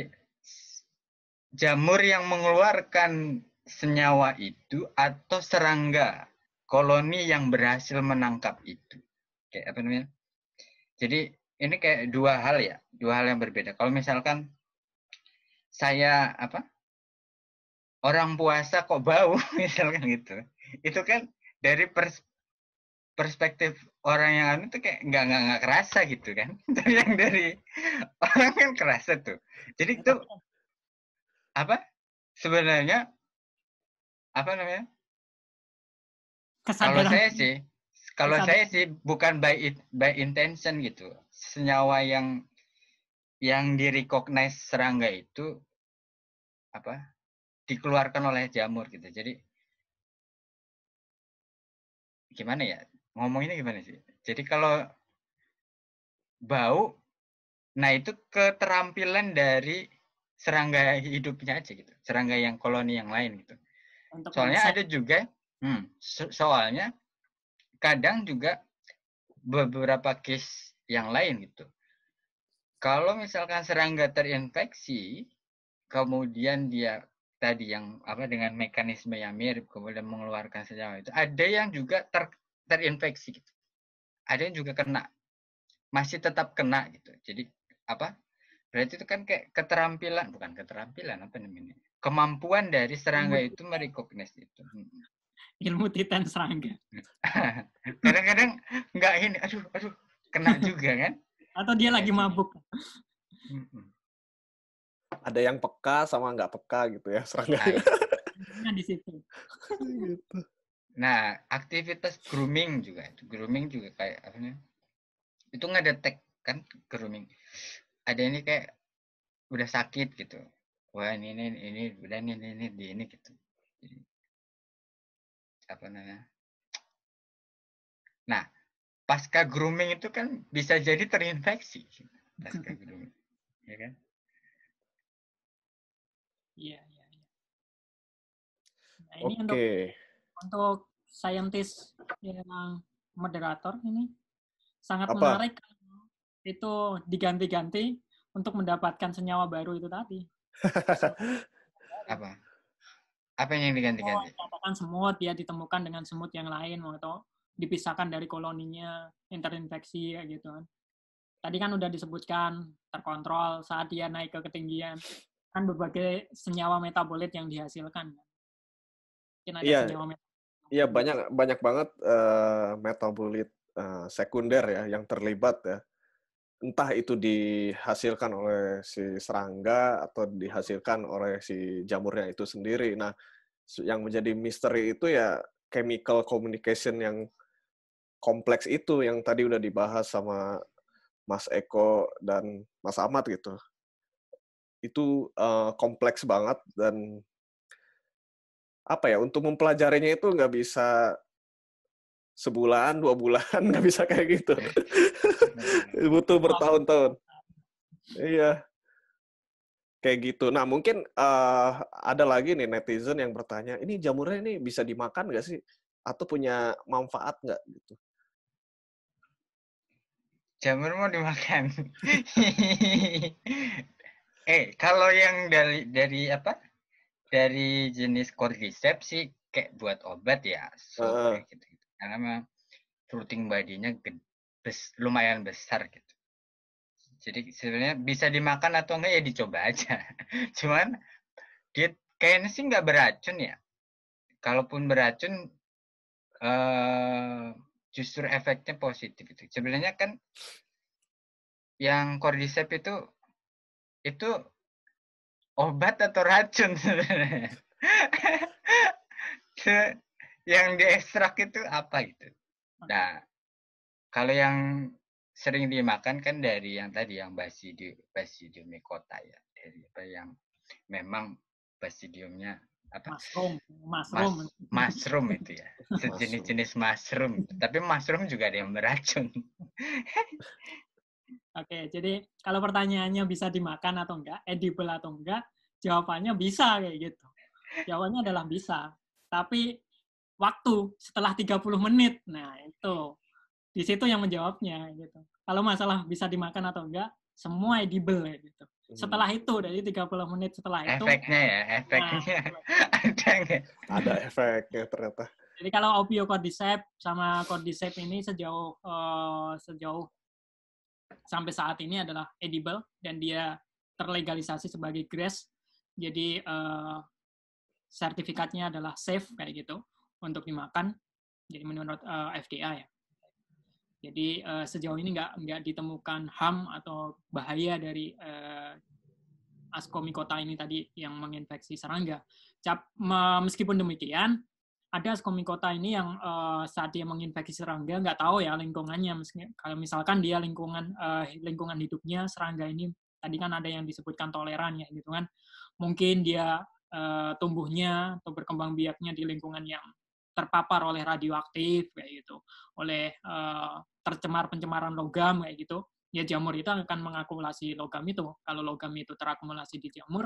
jamur yang mengeluarkan senyawa itu atau serangga koloni yang berhasil menangkap itu. Oke apa namanya? Jadi ini kayak dua hal ya, dua hal yang berbeda. Kalau misalkan saya apa? Orang puasa kok bau misalkan gitu. Itu kan dari pers perspektif orang yang anu tuh kayak nggak nggak nggak kerasa gitu kan. Tapi yang dari orang kan kerasa tuh. Jadi itu apa? Sebenarnya apa namanya? Kesadaran. Kalau saya sih, kalau Kesadaran. saya sih bukan by it, by intention gitu. Senyawa yang yang direcognize serangga itu apa? dikeluarkan oleh jamur gitu. Jadi gimana ya? ngomong ini gimana sih? Jadi kalau bau nah itu keterampilan dari serangga hidupnya aja gitu serangga yang koloni yang lain gitu untuk soalnya ada juga, hmm, so soalnya kadang juga beberapa case yang lain gitu. Kalau misalkan serangga terinfeksi, kemudian dia tadi yang apa dengan mekanisme yang mirip kemudian mengeluarkan senyawa itu, ada yang juga ter, terinfeksi gitu. Ada yang juga kena. Masih tetap kena gitu. Jadi apa? Berarti itu kan kayak keterampilan, bukan keterampilan apa namanya? kemampuan dari serangga ilmu. itu merecognize itu. Hmm. Ilmu titan serangga. Kadang-kadang nggak ini, aduh, aduh, kena juga kan? Atau dia lagi mabuk. Hmm. Ada yang peka sama nggak peka gitu ya serangga. Nah, gitu. di situ. Gitu. Nah, aktivitas grooming juga, grooming juga kayak apa nih? Itu detek kan grooming. Ada ini kayak udah sakit gitu wah ini ini ini dan ini ini di ini gitu apa namanya nah pasca grooming itu kan bisa jadi terinfeksi pasca grooming ya kan iya iya iya nah, ini okay. untuk untuk saintis yang moderator ini sangat apa? menarik itu diganti-ganti untuk mendapatkan senyawa baru itu tadi apa? Apa yang diganti-ganti? Oh, katakan semut ya ditemukan dengan semut yang lain atau dipisahkan dari koloninya, interinfeksi ya gitu kan. Tadi kan udah disebutkan terkontrol saat dia naik ke ketinggian kan berbagai senyawa metabolit yang dihasilkan. Kan? Mungkin ada yeah. senyawa Iya banyak banyak banget uh, metabolit uh, sekunder ya yang terlibat ya entah itu dihasilkan oleh si serangga atau dihasilkan oleh si jamurnya itu sendiri. Nah, yang menjadi misteri itu ya chemical communication yang kompleks itu yang tadi udah dibahas sama Mas Eko dan Mas Ahmad gitu. Itu uh, kompleks banget dan apa ya untuk mempelajarinya itu nggak bisa sebulan dua bulan nggak bisa kayak gitu iya, iya, iya. butuh bertahun-tahun iya kayak gitu nah mungkin uh, ada lagi nih netizen yang bertanya ini jamurnya ini bisa dimakan nggak sih atau punya manfaat nggak gitu jamur mau dimakan eh kalau yang dari dari apa dari jenis cordyceps sih kayak buat obat ya so, uh. gitu karena fruiting body-nya bes, lumayan besar gitu. Jadi sebenarnya bisa dimakan atau enggak ya dicoba aja. Cuman dia kayaknya sih nggak beracun ya. Kalaupun beracun eh, justru efeknya positif itu. Sebenarnya kan yang cordyceps itu itu obat atau racun sebenarnya. yang diekstrak itu apa itu? Nah, kalau yang sering dimakan kan dari yang tadi yang basidium basidium kota ya dari apa yang memang basidiumnya apa mushroom mushroom Mas, mushroom itu ya sejenis-jenis mushroom tapi mushroom juga ada yang beracun oke jadi kalau pertanyaannya bisa dimakan atau enggak edible atau enggak jawabannya bisa kayak gitu jawabannya adalah bisa tapi waktu setelah 30 menit. Nah, itu. Di situ yang menjawabnya gitu. Kalau masalah bisa dimakan atau enggak, semua edible gitu. Hmm. Setelah itu dari 30 menit setelah itu efeknya ya, nah, efeknya. Nah, ada efek efeknya ternyata. Jadi kalau opio kordisep sama Cordyceps ini sejauh uh, sejauh sampai saat ini adalah edible dan dia terlegalisasi sebagai grass. Jadi uh, sertifikatnya adalah safe kayak gitu untuk dimakan. Jadi menurut uh, eh, FDA ya. Jadi uh, sejauh ini nggak nggak ditemukan ham atau bahaya dari uh, eh, askomikota ini tadi yang menginfeksi serangga. Cap, meskipun demikian, ada askomikota ini yang uh, saat dia menginfeksi serangga nggak tahu ya lingkungannya. kalau misalkan dia lingkungan uh, lingkungan hidupnya serangga ini tadi kan ada yang disebutkan toleran ya gitu kan. Mungkin dia uh, tumbuhnya atau berkembang biaknya di lingkungan yang terpapar oleh radioaktif kayak gitu, oleh uh, tercemar pencemaran logam kayak gitu, ya jamur itu akan mengakumulasi logam itu. Kalau logam itu terakumulasi di jamur,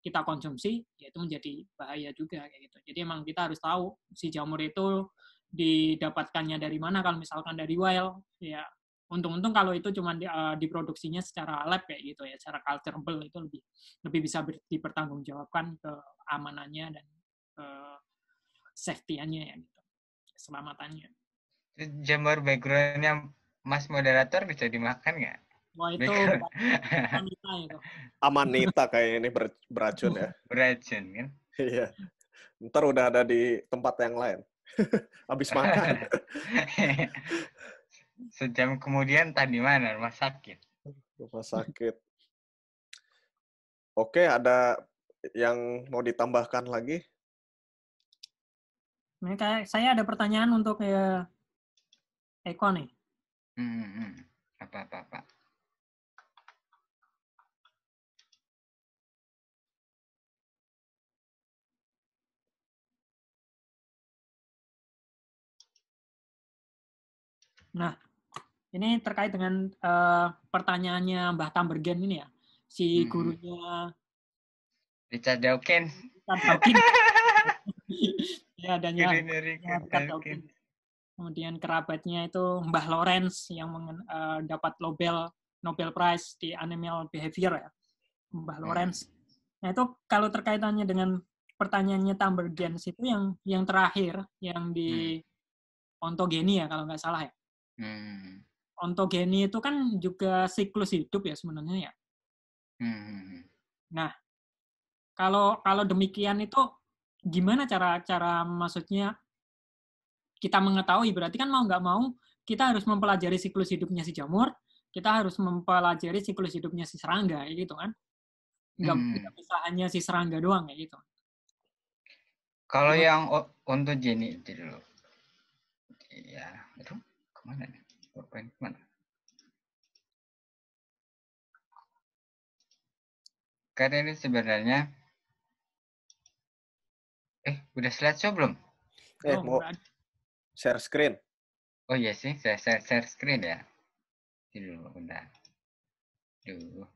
kita konsumsi, ya itu menjadi bahaya juga kayak gitu. Jadi emang kita harus tahu si jamur itu didapatkannya dari mana kalau misalkan dari wild ya untung-untung kalau itu cuma di, uh, diproduksinya secara lab kayak gitu ya secara culturable itu lebih lebih bisa dipertanggungjawabkan dipertanggungjawabkan keamanannya dan safety annya ya gitu. Keselamatannya. Jamur backgroundnya Mas moderator bisa dimakan nggak? Wah itu Amanita itu. Amanita kayaknya ini ber, beracun ya. Beracun kan? Iya. Ntar udah ada di tempat yang lain. Habis makan. Sejam kemudian tadi mana? Rumah sakit. Rumah sakit. Oke, ada yang mau ditambahkan lagi ini saya ada pertanyaan untuk ya, Eko nih. Hmm, hmm, hmm. apa apa apa. Nah, ini terkait dengan uh, pertanyaannya Mbah Tambergen ini ya, si hmm, gurunya hmm. Richard Dawkins. Richard Dawkins. ya adanya Daud. Kemudian kerabatnya itu Mbah Lawrence yang mengen, uh, dapat Nobel Nobel Prize di Animal Behavior ya. Mbah hmm. Lawrence. Nah itu kalau terkaitannya dengan pertanyaannya Tambergens itu yang yang terakhir yang di hmm. ontogeni ya kalau nggak salah ya. Hmm. Ontogeni itu kan juga siklus hidup ya sebenarnya ya. Hmm. hmm, hmm. Nah kalau kalau demikian itu gimana cara cara maksudnya kita mengetahui berarti kan mau nggak mau kita harus mempelajari siklus hidupnya si jamur kita harus mempelajari siklus hidupnya si serangga gitu kan nggak hmm. bisa hanya si serangga doang ya gitu kalau yang untuk jenis itu dulu ya itu kemana nih powerpoint kemana karena ini sebenarnya Udah slideshow belum? Eh, mau share screen. Oh iya sih, saya share, share screen ya. Ini dulu, bentar. Duh.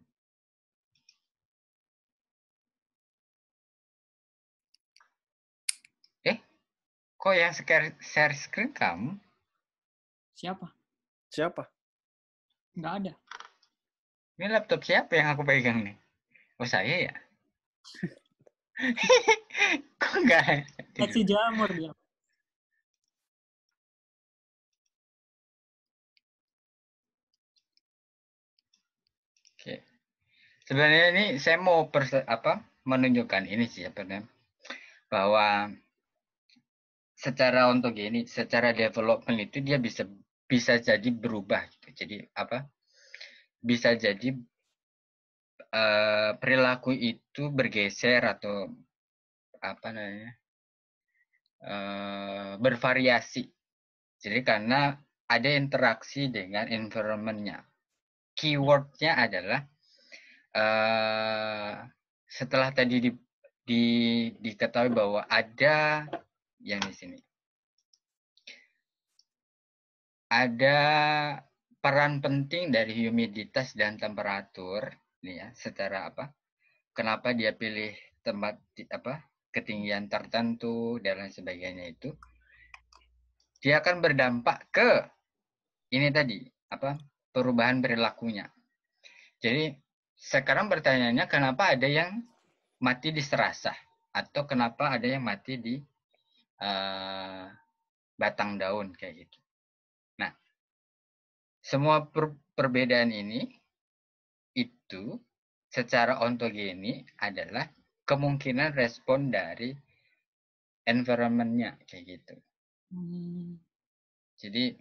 Eh, kok yang share, share screen kamu? Siapa? Siapa? Nggak ada. Ini laptop siapa yang aku pegang nih? Oh, saya ya? Kok enggak? Kasih jamur dia. Oke. Sebenarnya ini saya mau apa? menunjukkan ini sih sebenarnya bahwa secara untuk ini secara development itu dia bisa bisa jadi berubah gitu. Jadi apa? Bisa jadi uh, perilaku itu bergeser atau apa namanya uh, bervariasi. Jadi karena ada interaksi dengan environmentnya. Keywordnya adalah uh, setelah tadi di, di, diketahui bahwa ada yang di sini ada peran penting dari humiditas dan temperatur ini ya secara apa kenapa dia pilih tempat apa ketinggian tertentu dan lain sebagainya itu dia akan berdampak ke ini tadi apa perubahan perilakunya jadi sekarang pertanyaannya kenapa ada yang mati di serasah atau kenapa ada yang mati di uh, batang daun kayak gitu. Nah, semua per perbedaan ini itu secara ontogeni adalah kemungkinan respon dari environmentnya kayak gitu. Hmm. Jadi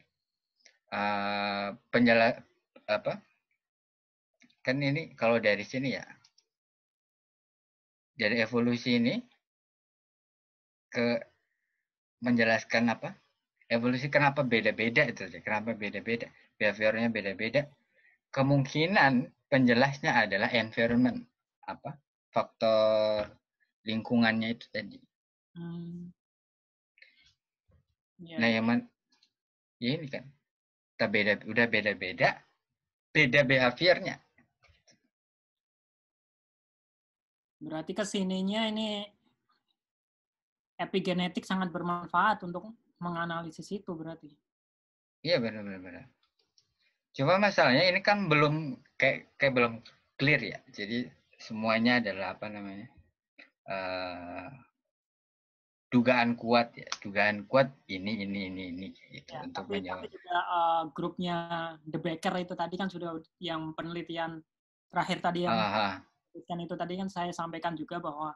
uh, eh, penjala apa kan ini kalau dari sini ya dari evolusi ini ke menjelaskan apa evolusi kenapa beda-beda itu kenapa beda-beda behaviornya beda-beda kemungkinan penjelasnya adalah environment apa faktor lingkungannya itu tadi. Hmm. yeah. Nah yang man, ya ini kan, kita beda, udah beda-beda, beda behaviornya. Berarti kesininya ini epigenetik sangat bermanfaat untuk menganalisis itu berarti. Iya benar-benar. Cuma masalahnya ini kan belum kayak kayak belum clear ya. Jadi semuanya adalah apa namanya? Uh, dugaan kuat ya, dugaan kuat ini ini ini ini gitu. ya, untuk tapi, menjawab. Tapi juga uh, grupnya The Baker itu tadi kan sudah yang penelitian terakhir tadi yang Aha. penelitian itu tadi kan saya sampaikan juga bahwa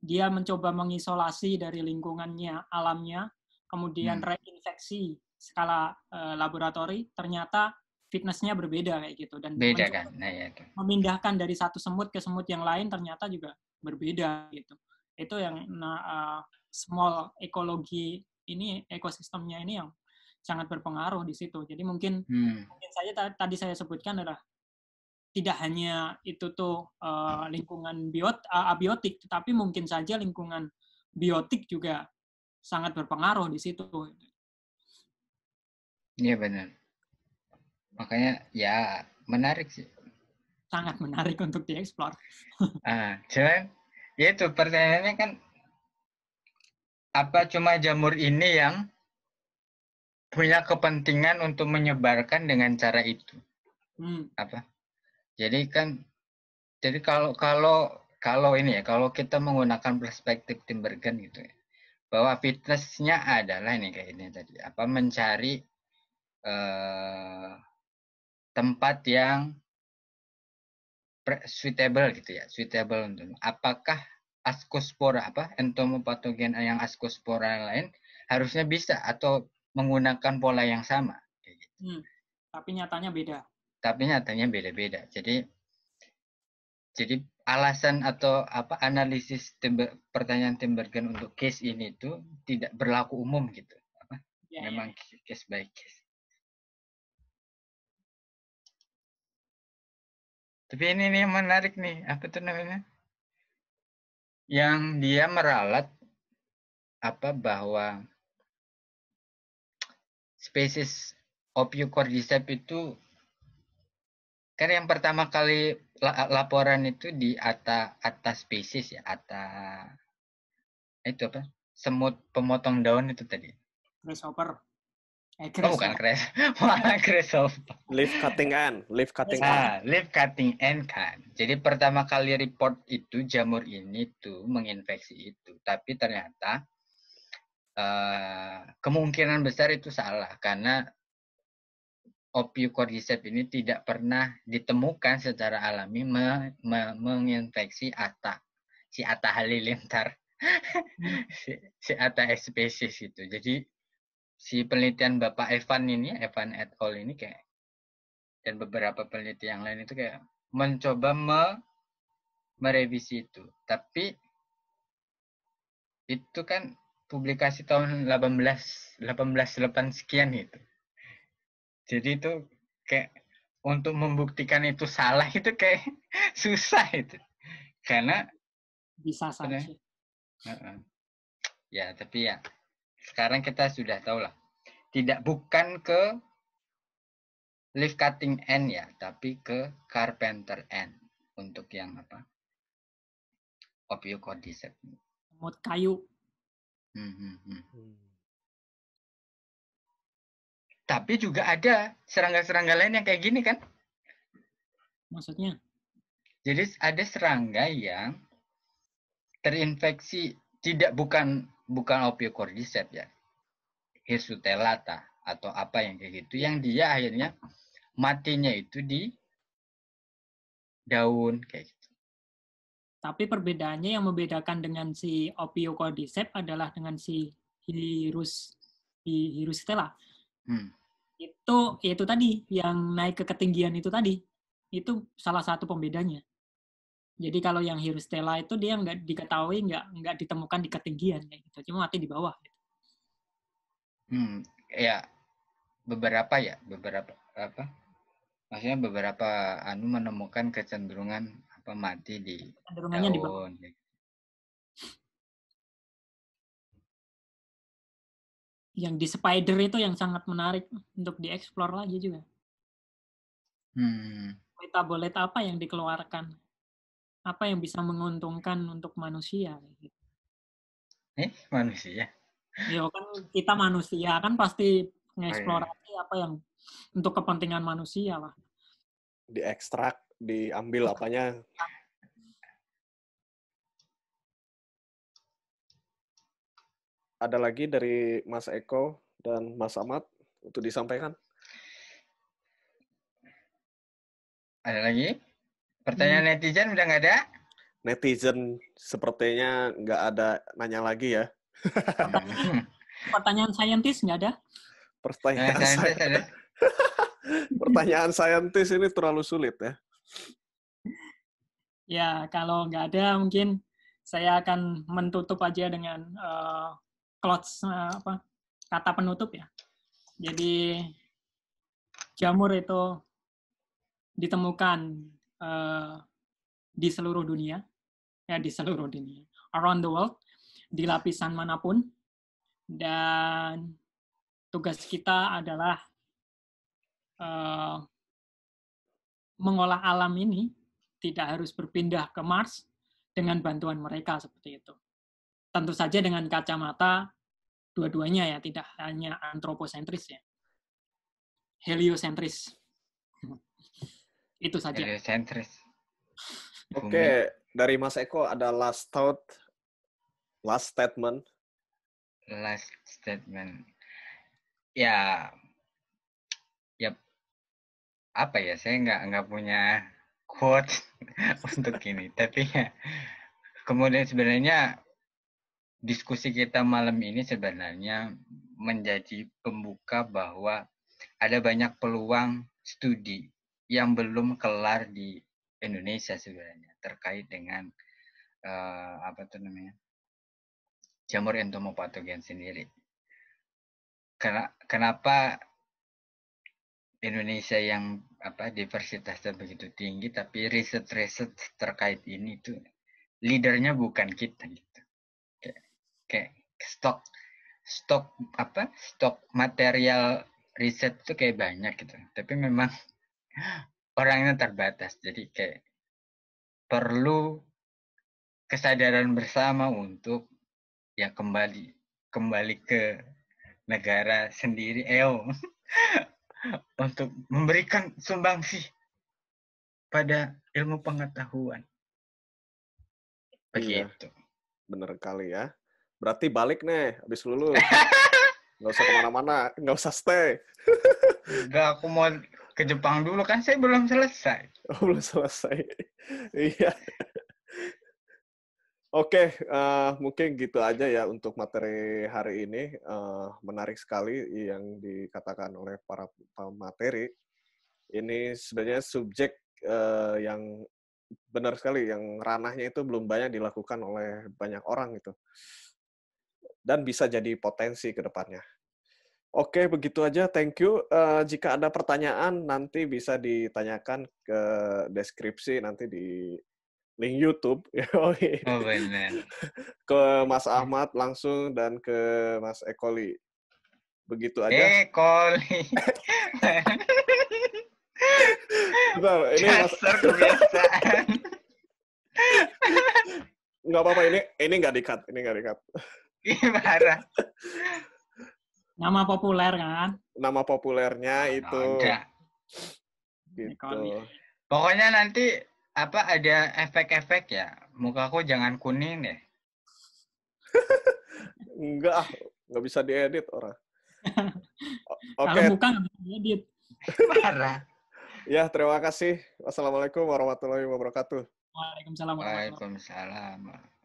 dia mencoba mengisolasi dari lingkungannya, alamnya, kemudian hmm. reinfeksi skala uh, laboratori ternyata fitnessnya berbeda kayak gitu dan beda kan nah, ya, memindahkan dari satu semut ke semut yang lain ternyata juga berbeda gitu itu yang nah, uh, small ekologi ini ekosistemnya ini yang sangat berpengaruh di situ jadi mungkin hmm. mungkin saja tadi saya sebutkan adalah tidak hanya itu tuh uh, lingkungan biot uh, abiotik tetapi mungkin saja lingkungan biotik juga sangat berpengaruh di situ iya benar Makanya ya menarik sih. Sangat menarik untuk dieksplor. ah, cuman ya itu pertanyaannya kan apa cuma jamur ini yang punya kepentingan untuk menyebarkan dengan cara itu hmm. apa jadi kan jadi kalau kalau kalau ini ya kalau kita menggunakan perspektif Timbergen gitu ya bahwa fitnessnya adalah ini kayak ini tadi apa mencari eh, tempat yang suitable gitu ya, suitable untuk apakah askospora apa entomopatogen yang askospora lain harusnya bisa atau menggunakan pola yang sama. Gitu. Hmm, tapi nyatanya beda. Tapi nyatanya beda-beda. Jadi jadi alasan atau apa analisis timber, pertanyaan Timbergen untuk case ini itu tidak berlaku umum gitu. Ya, ya, Memang ya. case by case. Tapi ini nih yang menarik nih, apa tuh namanya? Yang dia meralat apa bahwa spesies Opiocordyceps itu kan yang pertama kali laporan itu di atas atas spesies ya, atas itu apa? Semut pemotong daun itu tadi. Grasshopper. Oh, bukan crash. Mana of? Leaf cutting end. Kan? Leaf cutting end. Kan? Nah, leaf cutting and kan. Jadi pertama kali report itu jamur ini tuh menginfeksi itu. Tapi ternyata eh, kemungkinan besar itu salah. Karena Opiocordyceps ini tidak pernah ditemukan secara alami me, me, menginfeksi Ata, si Ata halilintar, hmm. si, si Ata spesies itu. Jadi si penelitian Bapak Evan ini, Evan et al ini kayak dan beberapa peneliti yang lain itu kayak mencoba me, merevisi itu. Tapi itu kan publikasi tahun 18 sekian itu. Jadi itu kayak untuk membuktikan itu salah itu kayak susah itu. Karena bisa saja. Uh Ya, tapi ya sekarang kita sudah tahu lah. Tidak bukan ke leaf cutting end ya, tapi ke carpenter end untuk yang apa? Opiocordyceps. Mod kayu. Hmm, hmm, hmm. hmm. Tapi juga ada serangga-serangga lain yang kayak gini kan? Maksudnya? Jadi ada serangga yang terinfeksi tidak bukan bukan cordyceps ya, hirsutelata atau apa yang kayak gitu, yang dia akhirnya matinya itu di daun kayak gitu. Tapi perbedaannya yang membedakan dengan si cordyceps adalah dengan si virus virus stella. Hmm. Itu itu tadi yang naik ke ketinggian itu tadi. Itu salah satu pembedanya. Jadi kalau yang stela itu dia nggak diketahui, nggak nggak ditemukan di ketinggian kayak gitu, cuma mati di bawah. Gitu. Hmm, ya beberapa ya, beberapa apa? Maksudnya beberapa anu menemukan kecenderungan apa mati di kecenderungannya di bawah. Ya. Yang di spider itu yang sangat menarik untuk dieksplor lagi juga. Hmm. Metabolit apa yang dikeluarkan? apa yang bisa menguntungkan untuk manusia gitu. eh manusia ya kan kita manusia kan pasti mengeksplorasi oh, iya. apa yang untuk kepentingan manusia lah diekstrak diambil apanya ada lagi dari Mas Eko dan Mas Amat untuk disampaikan? Ada lagi? Pertanyaan hmm. netizen udah nggak ada? Netizen sepertinya nggak ada nanya lagi ya. Hmm. Pertanyaan saintis nggak ada? Pertanyaan nah, saintis ada. Pertanyaan saintis ini terlalu sulit ya. Ya, kalau nggak ada mungkin saya akan menutup aja dengan uh, eh, clothes, uh, eh, apa kata penutup ya. Jadi jamur itu ditemukan Eh, di seluruh dunia, ya di seluruh dunia, around the world, di lapisan manapun, dan tugas kita adalah uh, mengolah alam ini tidak harus berpindah ke Mars dengan bantuan mereka seperti itu. Tentu saja dengan kacamata dua-duanya ya, tidak hanya antroposentris ya. Heliosentris itu saja. Sentris. Oke, okay. dari Mas Eko ada last thought, last statement. Last statement. Ya, ya apa ya? Saya nggak nggak punya quote untuk ini, tapi ya kemudian sebenarnya diskusi kita malam ini sebenarnya menjadi pembuka bahwa ada banyak peluang studi yang belum kelar di Indonesia sebenarnya terkait dengan uh, apa tuh namanya jamur entomopatogen sendiri. kenapa Indonesia yang apa diversitasnya begitu tinggi tapi riset-riset terkait ini tuh leadernya bukan kita gitu. Kayak, kayak stok stok apa stok material riset tuh kayak banyak gitu tapi memang orangnya terbatas jadi kayak perlu kesadaran bersama untuk ya kembali kembali ke negara sendiri eo untuk memberikan sumbangsih pada ilmu pengetahuan iya, begitu iya. bener kali ya berarti balik nih habis lulus nggak usah kemana-mana nggak usah stay nggak aku mau ke Jepang dulu kan saya belum selesai. Oh, belum selesai. iya. Oke, okay, uh, eh, mungkin gitu aja ya untuk materi hari ini. Uh, menarik sekali yang dikatakan oleh para pemateri. Ini sebenarnya subjek uh, yang benar sekali, yang ranahnya itu belum banyak dilakukan oleh banyak orang gitu. Dan bisa jadi potensi ke depannya. Oke, begitu aja. Thank you. Uh, jika ada pertanyaan, nanti bisa ditanyakan ke deskripsi nanti di link YouTube. oh benar. ke Mas Ahmad langsung dan ke Mas Ekoli. Begitu aja. Ekoli. Bentar, ini Mas... kebiasaan. nggak apa-apa ini ini nggak dikat ini nggak dikat. Gimana? Nama populer kan? Nama populernya nah, itu. Oh, enggak. Gitu. Pokoknya nanti apa ada efek-efek ya. muka aku jangan kuning deh. enggak, enggak ah. bisa diedit orang. Oke. Okay. Kalau bukan diedit. Parah. ya, terima kasih. Wassalamualaikum warahmatullahi wabarakatuh. Waalaikumsalam. Waalaikumsalam.